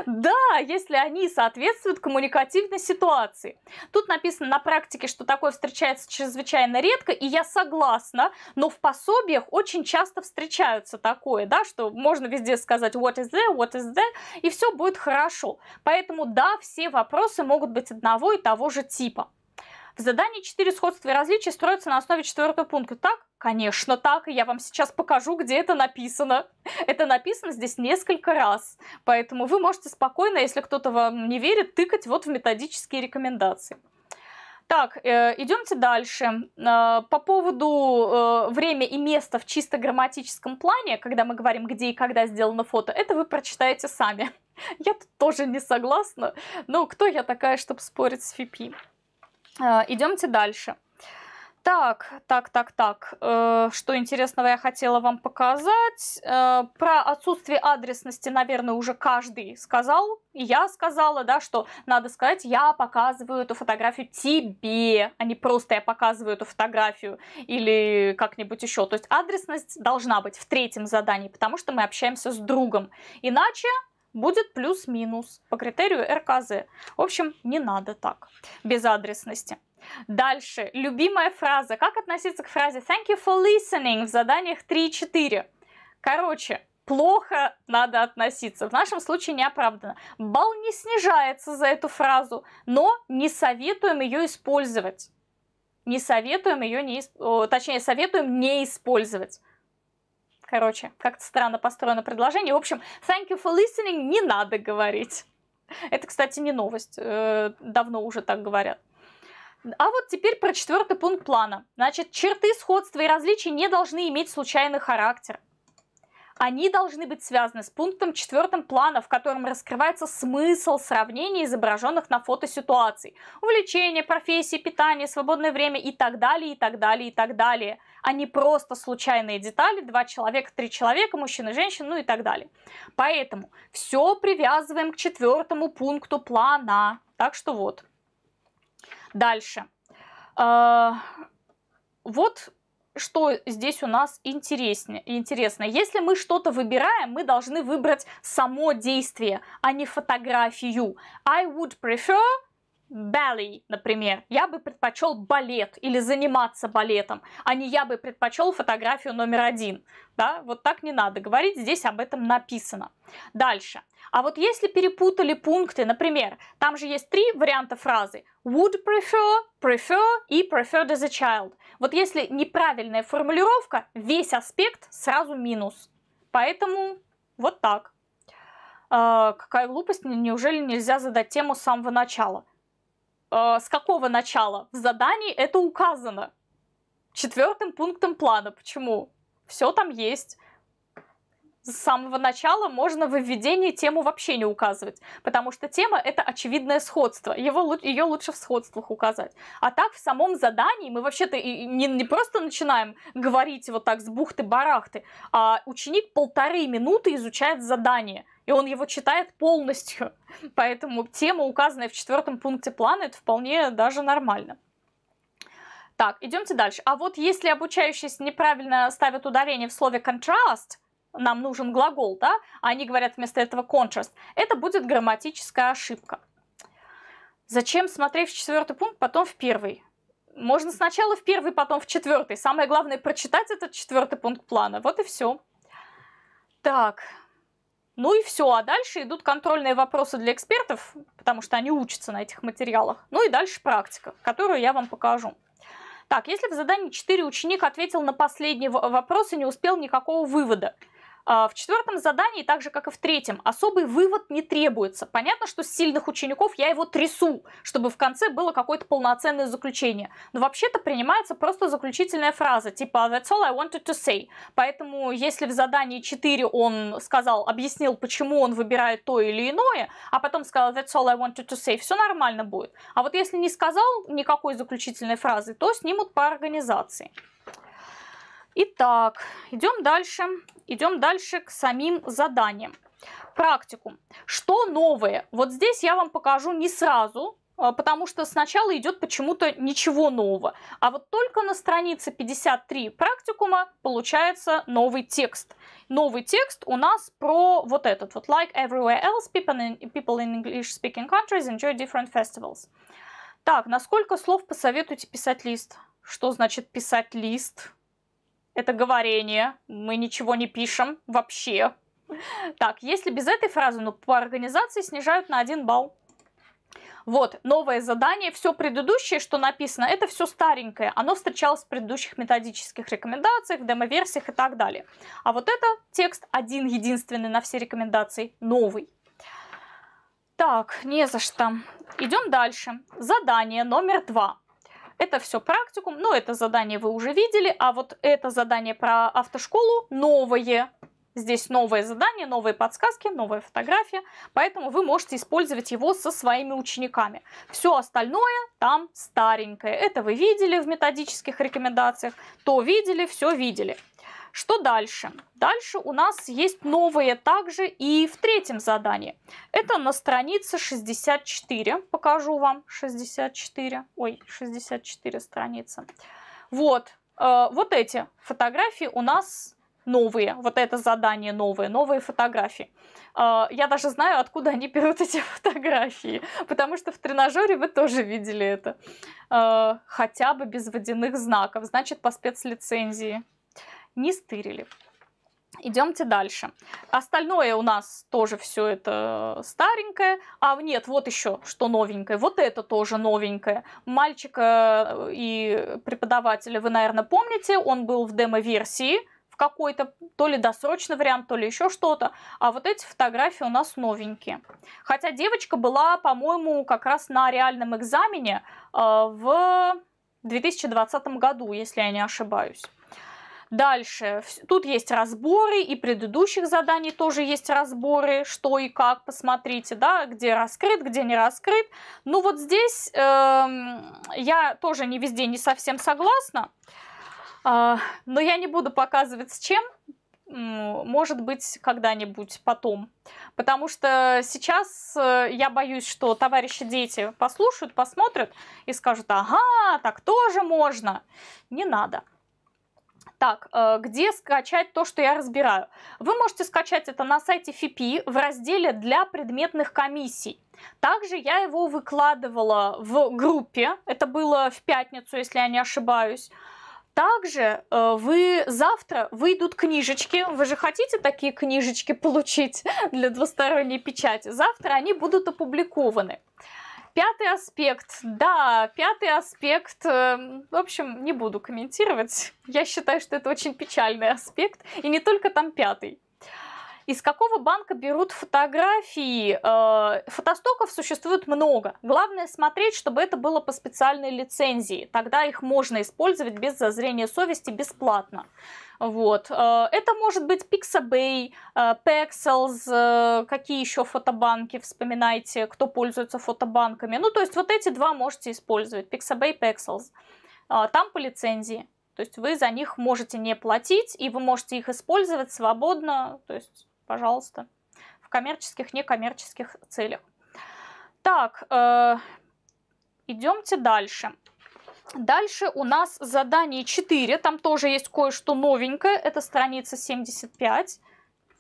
да, если они соответствуют коммуникативной ситуации. Тут написано на практике, что такое встречается чрезвычайно редко, и я согласна, но в пособиях очень часто встречаются такое, да, что можно везде сказать what is there, what is there, и все будет хорошо. Поэтому да, все вопросы могут быть одного и того же типа. В задании 4 сходства и различия строятся на основе четвертого пункта. Так? Конечно, так. И я вам сейчас покажу, где это написано. Это написано здесь несколько раз. Поэтому вы можете спокойно, если кто-то вам не верит, тыкать вот в методические рекомендации. Так, э, идемте дальше. Э, по поводу э, время и места в чисто грамматическом плане, когда мы говорим, где и когда сделано фото, это вы прочитаете сами. Я тут тоже не согласна, но кто я такая, чтобы спорить с ФИПИ? Э, идемте дальше. Так, так, так, так. Э, что интересного я хотела вам показать? Э, про отсутствие адресности, наверное, уже каждый сказал. я сказала, да, что надо сказать, я показываю эту фотографию тебе, а не просто я показываю эту фотографию или как-нибудь еще. То есть адресность должна быть в третьем задании, потому что мы общаемся с другом. Иначе будет плюс-минус по критерию РКЗ. В общем, не надо так, без адресности. Дальше, любимая фраза. Как относиться к фразе «Thank you for listening» в заданиях 3 и 4? Короче, плохо надо относиться. В нашем случае неоправданно. Балл не снижается за эту фразу, но не советуем ее использовать. Не советуем ее не, точнее, советуем не использовать. Короче, как-то странно построено предложение. В общем, thank you for listening не надо говорить. Это, кстати, не новость. Э, давно уже так говорят. А вот теперь про четвертый пункт плана. Значит, черты сходства и различий не должны иметь случайный характер они должны быть связаны с пунктом четвертым плана, в котором раскрывается смысл сравнения изображенных на фото ситуаций. Увлечение, профессии, питание, свободное время и так далее, и так далее, и так далее. А не просто случайные детали, два человека, три человека, мужчина, женщина, ну и так далее. Поэтому все привязываем к четвертому пункту плана. Так что вот. Дальше. Э, вот что здесь у нас интереснее, интересно. Если мы что-то выбираем, мы должны выбрать само действие, а не фотографию. I would prefer ballet, например. Я бы предпочел балет или заниматься балетом, а не я бы предпочел фотографию номер один. Да? Вот так не надо говорить, здесь об этом написано. Дальше. А вот если перепутали пункты, например, там же есть три варианта фразы would prefer, prefer и preferred as a child. Вот если неправильная формулировка, весь аспект сразу минус. Поэтому вот так. Э, какая глупость, неужели нельзя задать тему с самого начала? Э, с какого начала в задании это указано. Четвертым пунктом плана. Почему? Все там есть. С самого начала можно в введении тему вообще не указывать, потому что тема — это очевидное сходство, его, ее лучше в сходствах указать. А так в самом задании мы вообще-то не, не просто начинаем говорить вот так с бухты-барахты, а ученик полторы минуты изучает задание — и он его читает полностью. Поэтому тема, указанная в четвертом пункте плана, это вполне даже нормально. Так, идемте дальше. А вот если обучающиеся неправильно ставят ударение в слове «contrast», нам нужен глагол, да, а они говорят вместо этого contrast, это будет грамматическая ошибка. Зачем смотреть в четвертый пункт, потом в первый? Можно сначала в первый, потом в четвертый. Самое главное прочитать этот четвертый пункт плана. Вот и все. Так, ну и все, а дальше идут контрольные вопросы для экспертов, потому что они учатся на этих материалах. Ну и дальше практика, которую я вам покажу. Так, если в задании 4 ученик ответил на последний вопрос и не успел никакого вывода – а, в четвертом задании, так же как и в третьем, особый вывод не требуется. Понятно, что с сильных учеников я его трясу, чтобы в конце было какое-то полноценное заключение. Но вообще-то принимается просто заключительная фраза, типа «That's all I wanted to say». Поэтому если в задании 4 он сказал, объяснил, почему он выбирает то или иное, а потом сказал «That's all I wanted to say», все нормально будет. А вот если не сказал никакой заключительной фразы, то снимут по организации. Итак, идем дальше. Идем дальше к самим заданиям. Практикум. Что новое? Вот здесь я вам покажу не сразу, а, потому что сначала идет почему-то ничего нового. А вот только на странице 53 практикума получается новый текст. Новый текст у нас про вот этот вот. Like everywhere else, people in, people in English-speaking countries enjoy different festivals. Так, на сколько слов посоветуете писать лист? Что значит писать лист? это говорение, мы ничего не пишем вообще. Так, если без этой фразы, ну, по организации снижают на один балл. Вот, новое задание, все предыдущее, что написано, это все старенькое. Оно встречалось в предыдущих методических рекомендациях, в демо-версиях и так далее. А вот это текст один, единственный на все рекомендации, новый. Так, не за что. Идем дальше. Задание номер два. Это все практикум, но это задание вы уже видели, а вот это задание про автошколу новое. Здесь новое задание, новые подсказки, новая фотография, поэтому вы можете использовать его со своими учениками. Все остальное там старенькое. Это вы видели в методических рекомендациях, то видели, все видели. Что дальше? Дальше у нас есть новые также и в третьем задании. Это на странице 64. Покажу вам 64. Ой, 64 страница. Вот, э, вот эти фотографии у нас новые, вот это задание новые, новые фотографии. Э, я даже знаю, откуда они берут эти фотографии, потому что в тренажере вы тоже видели это. Э, хотя бы без водяных знаков, значит, по спецлицензии не стырили. Идемте дальше. Остальное у нас тоже все это старенькое. А нет, вот еще что новенькое. Вот это тоже новенькое. Мальчика э, и преподавателя вы, наверное, помните. Он был в демо-версии в какой-то, то ли досрочный вариант, то ли еще что-то. А вот эти фотографии у нас новенькие. Хотя девочка была, по-моему, как раз на реальном экзамене э, в 2020 году, если я не ошибаюсь. Дальше, тут есть разборы, и предыдущих заданий тоже есть разборы, что и как, посмотрите, да, где раскрыт, где не раскрыт. Ну вот здесь э, я тоже не везде не совсем согласна, э, но я не буду показывать с чем, может быть, когда-нибудь потом. Потому что сейчас э, я боюсь, что товарищи дети послушают, посмотрят и скажут, ага, так тоже можно. Не надо. Так, э, где скачать то, что я разбираю? Вы можете скачать это на сайте ФИПИ в разделе «Для предметных комиссий». Также я его выкладывала в группе, это было в пятницу, если я не ошибаюсь. Также э, вы завтра выйдут книжечки. Вы же хотите такие книжечки получить для двусторонней печати? Завтра они будут опубликованы. Пятый аспект, да, пятый аспект, эм, в общем, не буду комментировать. Я считаю, что это очень печальный аспект, и не только там пятый из какого банка берут фотографии. Э, фотостоков существует много. Главное смотреть, чтобы это было по специальной лицензии. Тогда их можно использовать без зазрения совести бесплатно. Вот. Э, это может быть Pixabay, э, Pexels, какие еще фотобанки, вспоминайте, кто пользуется фотобанками. Ну, то есть вот эти два можете использовать, Pixabay, Pexels. Там по лицензии. То есть вы за них можете не платить, и вы можете их использовать свободно, то есть пожалуйста, в коммерческих, некоммерческих целях. Так, э, идемте дальше. Дальше у нас задание 4, там тоже есть кое-что новенькое, это страница 75.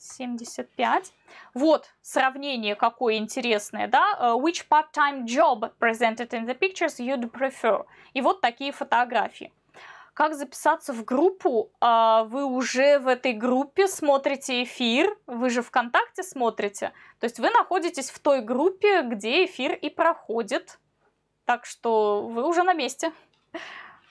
75. Вот сравнение какое интересное, да? Э, which part-time job presented in the pictures you'd prefer? И вот такие фотографии как записаться в группу. А вы уже в этой группе смотрите эфир, вы же ВКонтакте смотрите. То есть вы находитесь в той группе, где эфир и проходит. Так что вы уже на месте.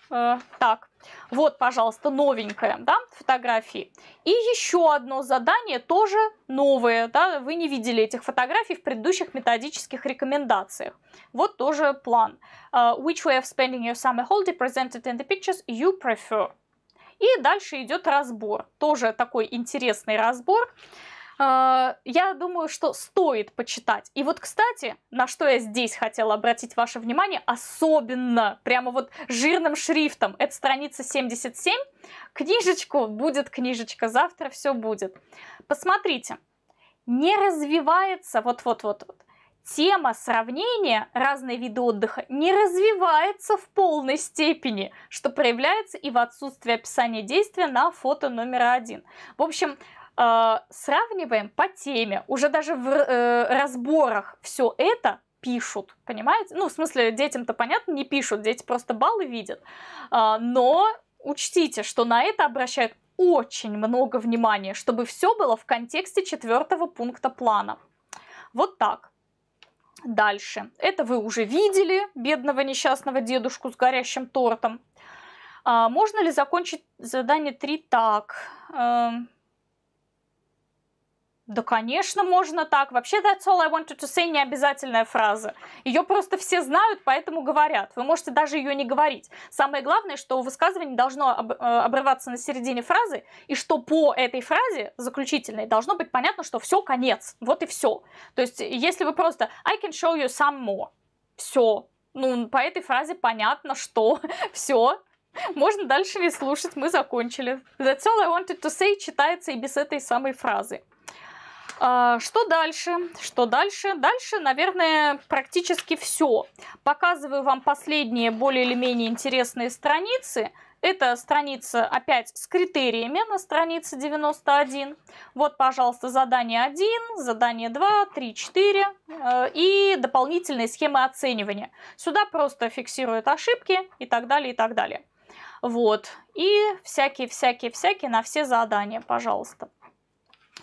Э, так, вот, пожалуйста, новенькая, да, фотографии. И еще одно задание, тоже новое, да, вы не видели этих фотографий в предыдущих методических рекомендациях. Вот тоже план. Uh, which way of spending your summer holiday presented in the pictures you prefer? И дальше идет разбор, тоже такой интересный разбор. Uh, а, я думаю, что стоит почитать. И вот, кстати, на что я здесь хотела обратить ваше внимание, особенно, прямо вот жирным шрифтом, это страница 77, книжечку, будет книжечка, завтра все будет. Посмотрите, не развивается, вот-вот-вот-вот, тема сравнения разные виды отдыха не развивается в полной степени, что проявляется и в отсутствии описания действия на фото номер один. В общем, а, сравниваем по теме. Уже даже в э, разборах все это пишут, понимаете? Ну, в смысле, детям-то понятно, не пишут, дети просто баллы видят. Э, но учтите, что на это обращают очень много внимания, чтобы все было в контексте четвертого пункта плана. Вот так. Дальше. Это вы уже видели, бедного несчастного дедушку с горящим тортом. А, можно ли закончить задание 3 так? Эм, да, конечно, можно так. Вообще, that's all I wanted to say не обязательная фраза. Ее просто все знают, поэтому говорят. Вы можете даже ее не говорить. Самое главное, что высказывание должно об, э, обрываться на середине фразы, и что по этой фразе заключительной должно быть понятно, что все, конец. Вот и все. То есть, если вы просто I can show you some more. Все. Ну, по этой фразе понятно, что все, можно дальше не слушать, мы закончили. That's all I wanted to say читается и без этой самой фразы. А, что дальше? Что дальше? Дальше, наверное, практически все. Показываю вам последние более или менее интересные страницы. Это страница опять с критериями на странице 91. Вот, пожалуйста, задание 1, задание 2, 3, 4 и дополнительные схемы оценивания. Сюда просто фиксируют ошибки и так далее, и так далее. Вот. И всякие-всякие-всякие на все задания, пожалуйста.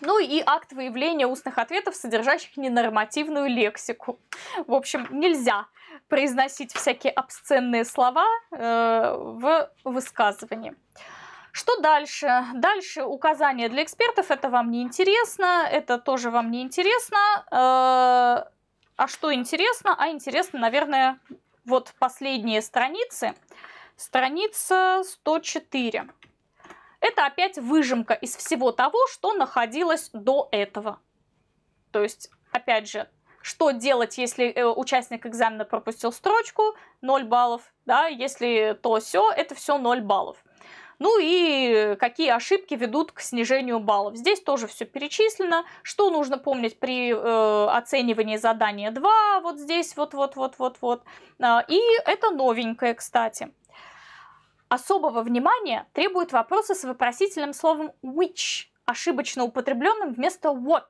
Ну и акт выявления устных ответов, содержащих ненормативную лексику. В общем, нельзя произносить всякие обсценные слова э, в высказывании. Что дальше? Дальше указания для экспертов. Это вам не интересно, это тоже вам не интересно. Э, а что интересно? А интересно, наверное, вот последние страницы. Страница 104. Это опять выжимка из всего того, что находилось до этого. То есть, опять же, что делать, если э, участник экзамена пропустил строчку, 0 баллов, да, если то все, это все 0 баллов. Ну и какие ошибки ведут к снижению баллов. Здесь тоже все перечислено. Что нужно помнить при э, оценивании задания 2, вот здесь вот-вот-вот-вот-вот. А, и это новенькое, кстати. Особого внимания требуют вопросы с вопросительным словом which, ошибочно употребленным вместо what.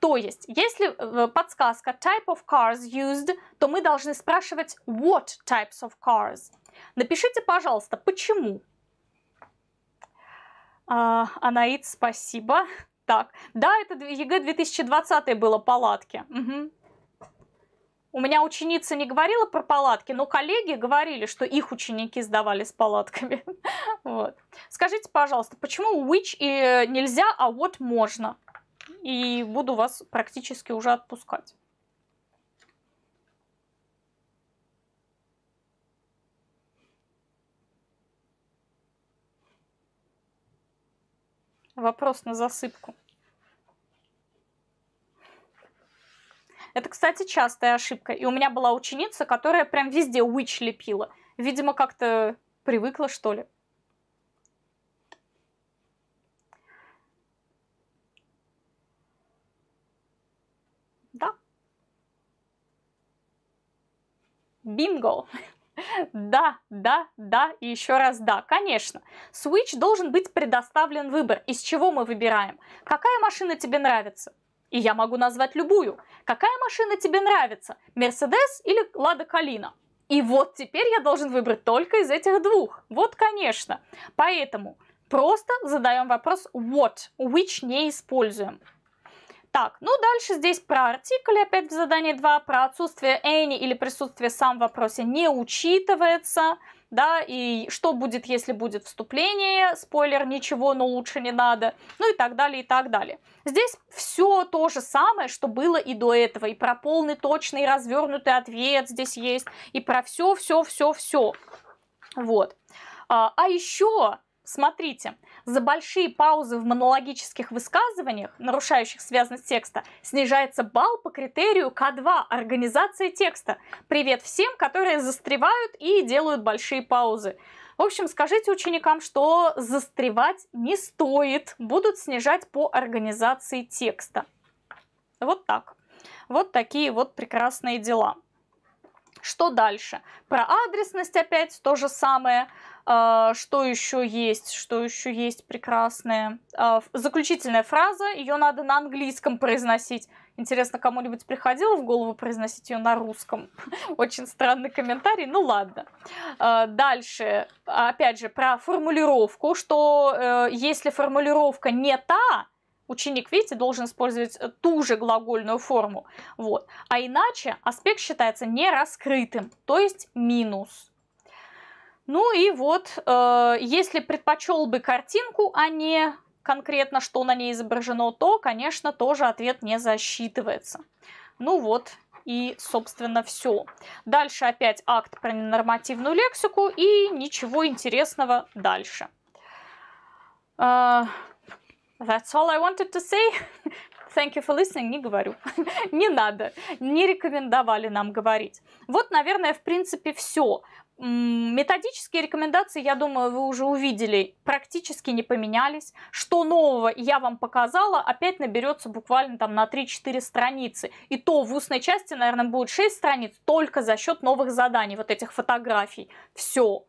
То есть, если э, подсказка type of cars used, то мы должны спрашивать what types of cars. Напишите, пожалуйста, почему. А, Анаид, спасибо. Так, да, это ЕГЭ 2020 было палатки. Угу. У меня ученица не говорила про палатки, но коллеги говорили, что их ученики сдавали с палатками. Вот. Скажите, пожалуйста, почему which и э, нельзя, а вот можно? И буду вас практически уже отпускать. Вопрос на засыпку. Это, кстати, частая ошибка. И у меня была ученица, которая прям везде witch лепила. Видимо, как-то привыкла, что ли. Да. Бинго. Да, да, да и еще раз да. Конечно, Switch должен быть предоставлен выбор, из чего мы выбираем. Какая машина тебе нравится? И я могу назвать любую. Какая машина тебе нравится? Мерседес или Лада Калина? И вот теперь я должен выбрать только из этих двух. Вот, конечно. Поэтому просто задаем вопрос what, which не используем. Так, ну дальше здесь про артикль, опять в задании 2, про отсутствие any или присутствие сам в вопросе не учитывается да, и что будет, если будет вступление, спойлер, ничего, но лучше не надо, ну и так далее, и так далее. Здесь все то же самое, что было и до этого, и про полный, точный, развернутый ответ здесь есть, и про все, все, все, все. Вот. А, а еще Смотрите, за большие паузы в монологических высказываниях, нарушающих связность текста, снижается балл по критерию К2 организации текста. Привет всем, которые застревают и делают большие паузы. В общем, скажите ученикам, что застревать не стоит, будут снижать по организации текста. Вот так. Вот такие вот прекрасные дела. Что дальше? Про адресность опять то же самое. А, что еще есть? Что еще есть прекрасное? А, заключительная фраза, ее надо на английском произносить. Интересно, кому-нибудь приходило в голову произносить ее на русском? Очень странный комментарий, ну ладно. А, дальше, опять же, про формулировку, что э, если формулировка не та, ученик, видите, должен использовать э, ту же глагольную форму. Вот. А иначе аспект считается не раскрытым, то есть минус. Ну и вот, э, если предпочел бы картинку, а не конкретно, что на ней изображено, то, конечно, тоже ответ не засчитывается. Ну вот, и, собственно, все. Дальше опять акт про ненормативную лексику и ничего интересного дальше. Э, That's all I wanted to say. Thank you for listening не говорю. не надо. Не рекомендовали нам говорить. Вот, наверное, в принципе, все. Методические рекомендации, я думаю, вы уже увидели, практически не поменялись. Что нового я вам показала, опять наберется буквально там на 3-4 страницы. И то в устной части, наверное, будет 6 страниц только за счет новых заданий, вот этих фотографий. Все.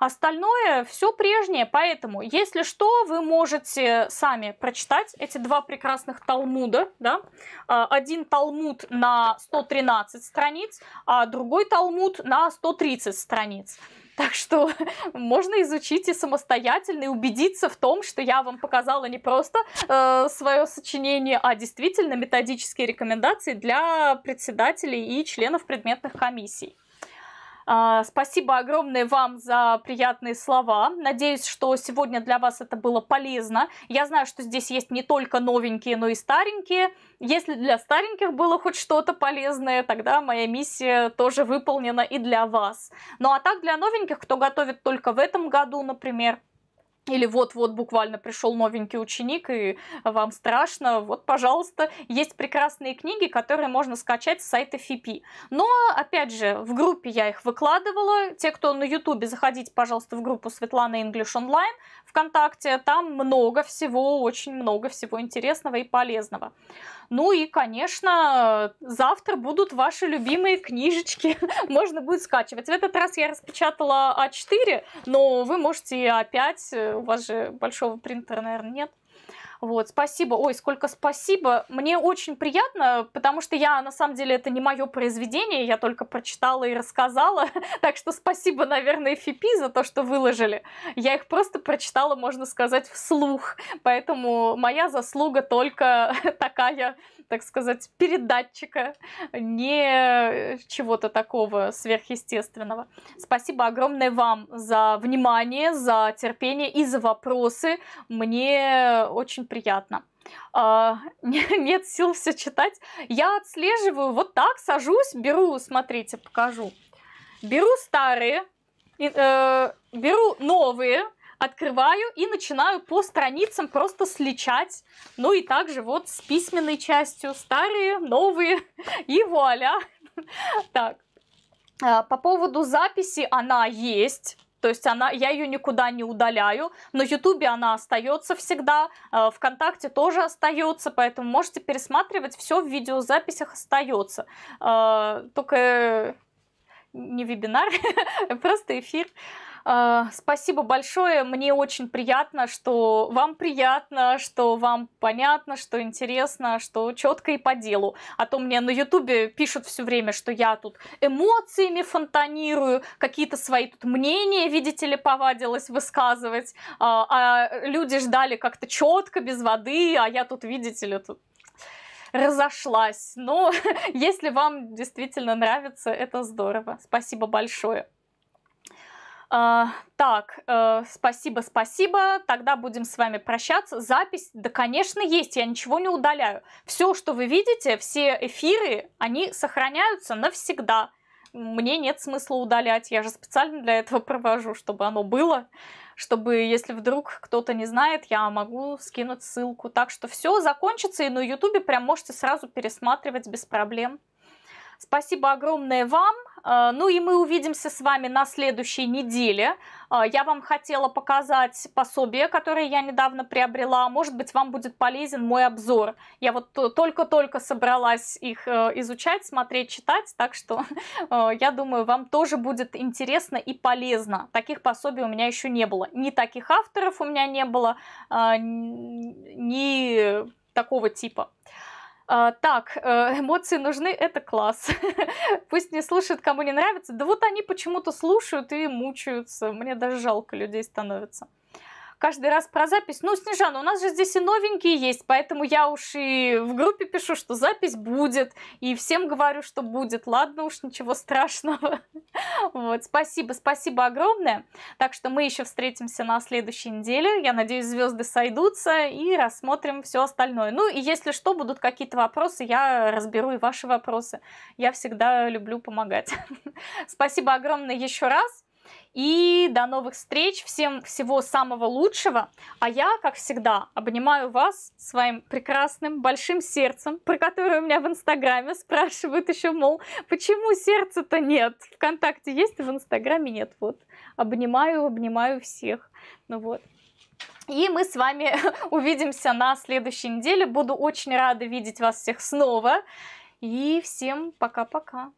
Остальное все прежнее, поэтому, если что, вы можете сами прочитать эти два прекрасных Талмуда. Да? А, один Талмуд на 113 страниц, а другой Талмуд на 130 страниц. Так что можно изучить и самостоятельно, и убедиться в том, что я вам показала не просто э, свое сочинение, а действительно методические рекомендации для председателей и членов предметных комиссий. А, спасибо огромное вам за приятные слова. Надеюсь, что сегодня для вас это было полезно. Я знаю, что здесь есть не только новенькие, но и старенькие. Если для стареньких было хоть что-то полезное, тогда моя миссия тоже выполнена и для вас. Ну а так для новеньких, кто готовит только в этом году, например, или вот-вот буквально пришел новенький ученик, и вам страшно, вот, пожалуйста, есть прекрасные книги, которые можно скачать с сайта ФИПИ. Но, опять же, в группе я их выкладывала. Те, кто на Ютубе, заходите, пожалуйста, в группу Светлана English Online ВКонтакте. Там много всего, очень много всего интересного и полезного. Ну и, конечно, завтра будут ваши любимые книжечки. Можно будет скачивать. В этот раз я распечатала А4, но вы можете опять, а э, у вас же большого принтера, наверное, нет, вот, спасибо. Ой, сколько спасибо. Мне очень приятно, потому что я, на самом деле, это не мое произведение, я только прочитала и рассказала. Так что спасибо, наверное, Фипи за то, что выложили. Я их просто прочитала, можно сказать, вслух. Поэтому моя заслуга только такая, так сказать, передатчика, не чего-то такого сверхъестественного. Спасибо огромное вам за внимание, за терпение и за вопросы. Мне очень приятно. А, нет сил все читать. Я отслеживаю вот так, сажусь, беру, смотрите, покажу. Беру старые, э, беру новые, открываю и начинаю по страницам просто сличать. Ну и также вот с письменной частью старые, новые и вуаля. Так, а, по поводу записи она есть. То есть она, я ее никуда не удаляю. На Ютубе она остается всегда, э, ВКонтакте тоже остается, поэтому можете пересматривать, все в видеозаписях остается. А, только э, не вебинар, просто эфир. А, спасибо большое. Мне очень приятно, что вам приятно, что вам понятно, что интересно, что четко и по делу. А то мне на Ютубе пишут все время, что я тут эмоциями фонтанирую, какие-то свои тут мнения, видите ли, повадилась высказывать. А, а люди ждали как-то четко, без воды, а я тут, видите ли, тут разошлась. Но если вам действительно нравится, это здорово. Спасибо большое. А, так, э, спасибо, спасибо. Тогда будем с вами прощаться. Запись, да, конечно, есть. Я ничего не удаляю. Все, что вы видите, все эфиры, они сохраняются навсегда. Мне нет смысла удалять. Я же специально для этого провожу, чтобы оно было чтобы, если вдруг кто-то не знает, я могу скинуть ссылку. Так что все закончится, и на Ютубе прям можете сразу пересматривать без проблем. Спасибо огромное вам. А, ну и мы увидимся с вами на следующей неделе. А, я вам хотела показать пособие, которое я недавно приобрела. Может быть, вам будет полезен мой обзор. Я вот только-только собралась их э, изучать, смотреть, читать, так что э, я думаю, вам тоже будет интересно и полезно. Таких пособий у меня еще не было. Ни таких авторов у меня не было, а, ни такого типа. А, так, э, эмоции нужны, это класс. Пусть не слушают, кому не нравится. Да вот они почему-то слушают и мучаются. Мне даже жалко людей становится каждый раз про запись. Ну, Снежана, у нас же здесь и новенькие есть, поэтому я уж и в группе пишу, что запись будет, и всем говорю, что будет. Ладно уж, ничего страшного. Вот, спасибо, спасибо огромное. Так что мы еще встретимся на следующей неделе. Я надеюсь, звезды сойдутся и рассмотрим все остальное. Ну, и если что, будут какие-то вопросы, я разберу и ваши вопросы. Я всегда люблю помогать. Спасибо огромное еще раз. И до новых встреч. Всем всего самого лучшего. А я, как всегда, обнимаю вас своим прекрасным большим сердцем, про которое у меня в Инстаграме спрашивают еще, мол, почему сердца-то нет? Вконтакте есть, а в Инстаграме нет. Вот. Обнимаю, обнимаю всех. Ну вот. И мы с вами увидимся на следующей неделе. Буду очень рада видеть вас всех снова. И всем пока-пока.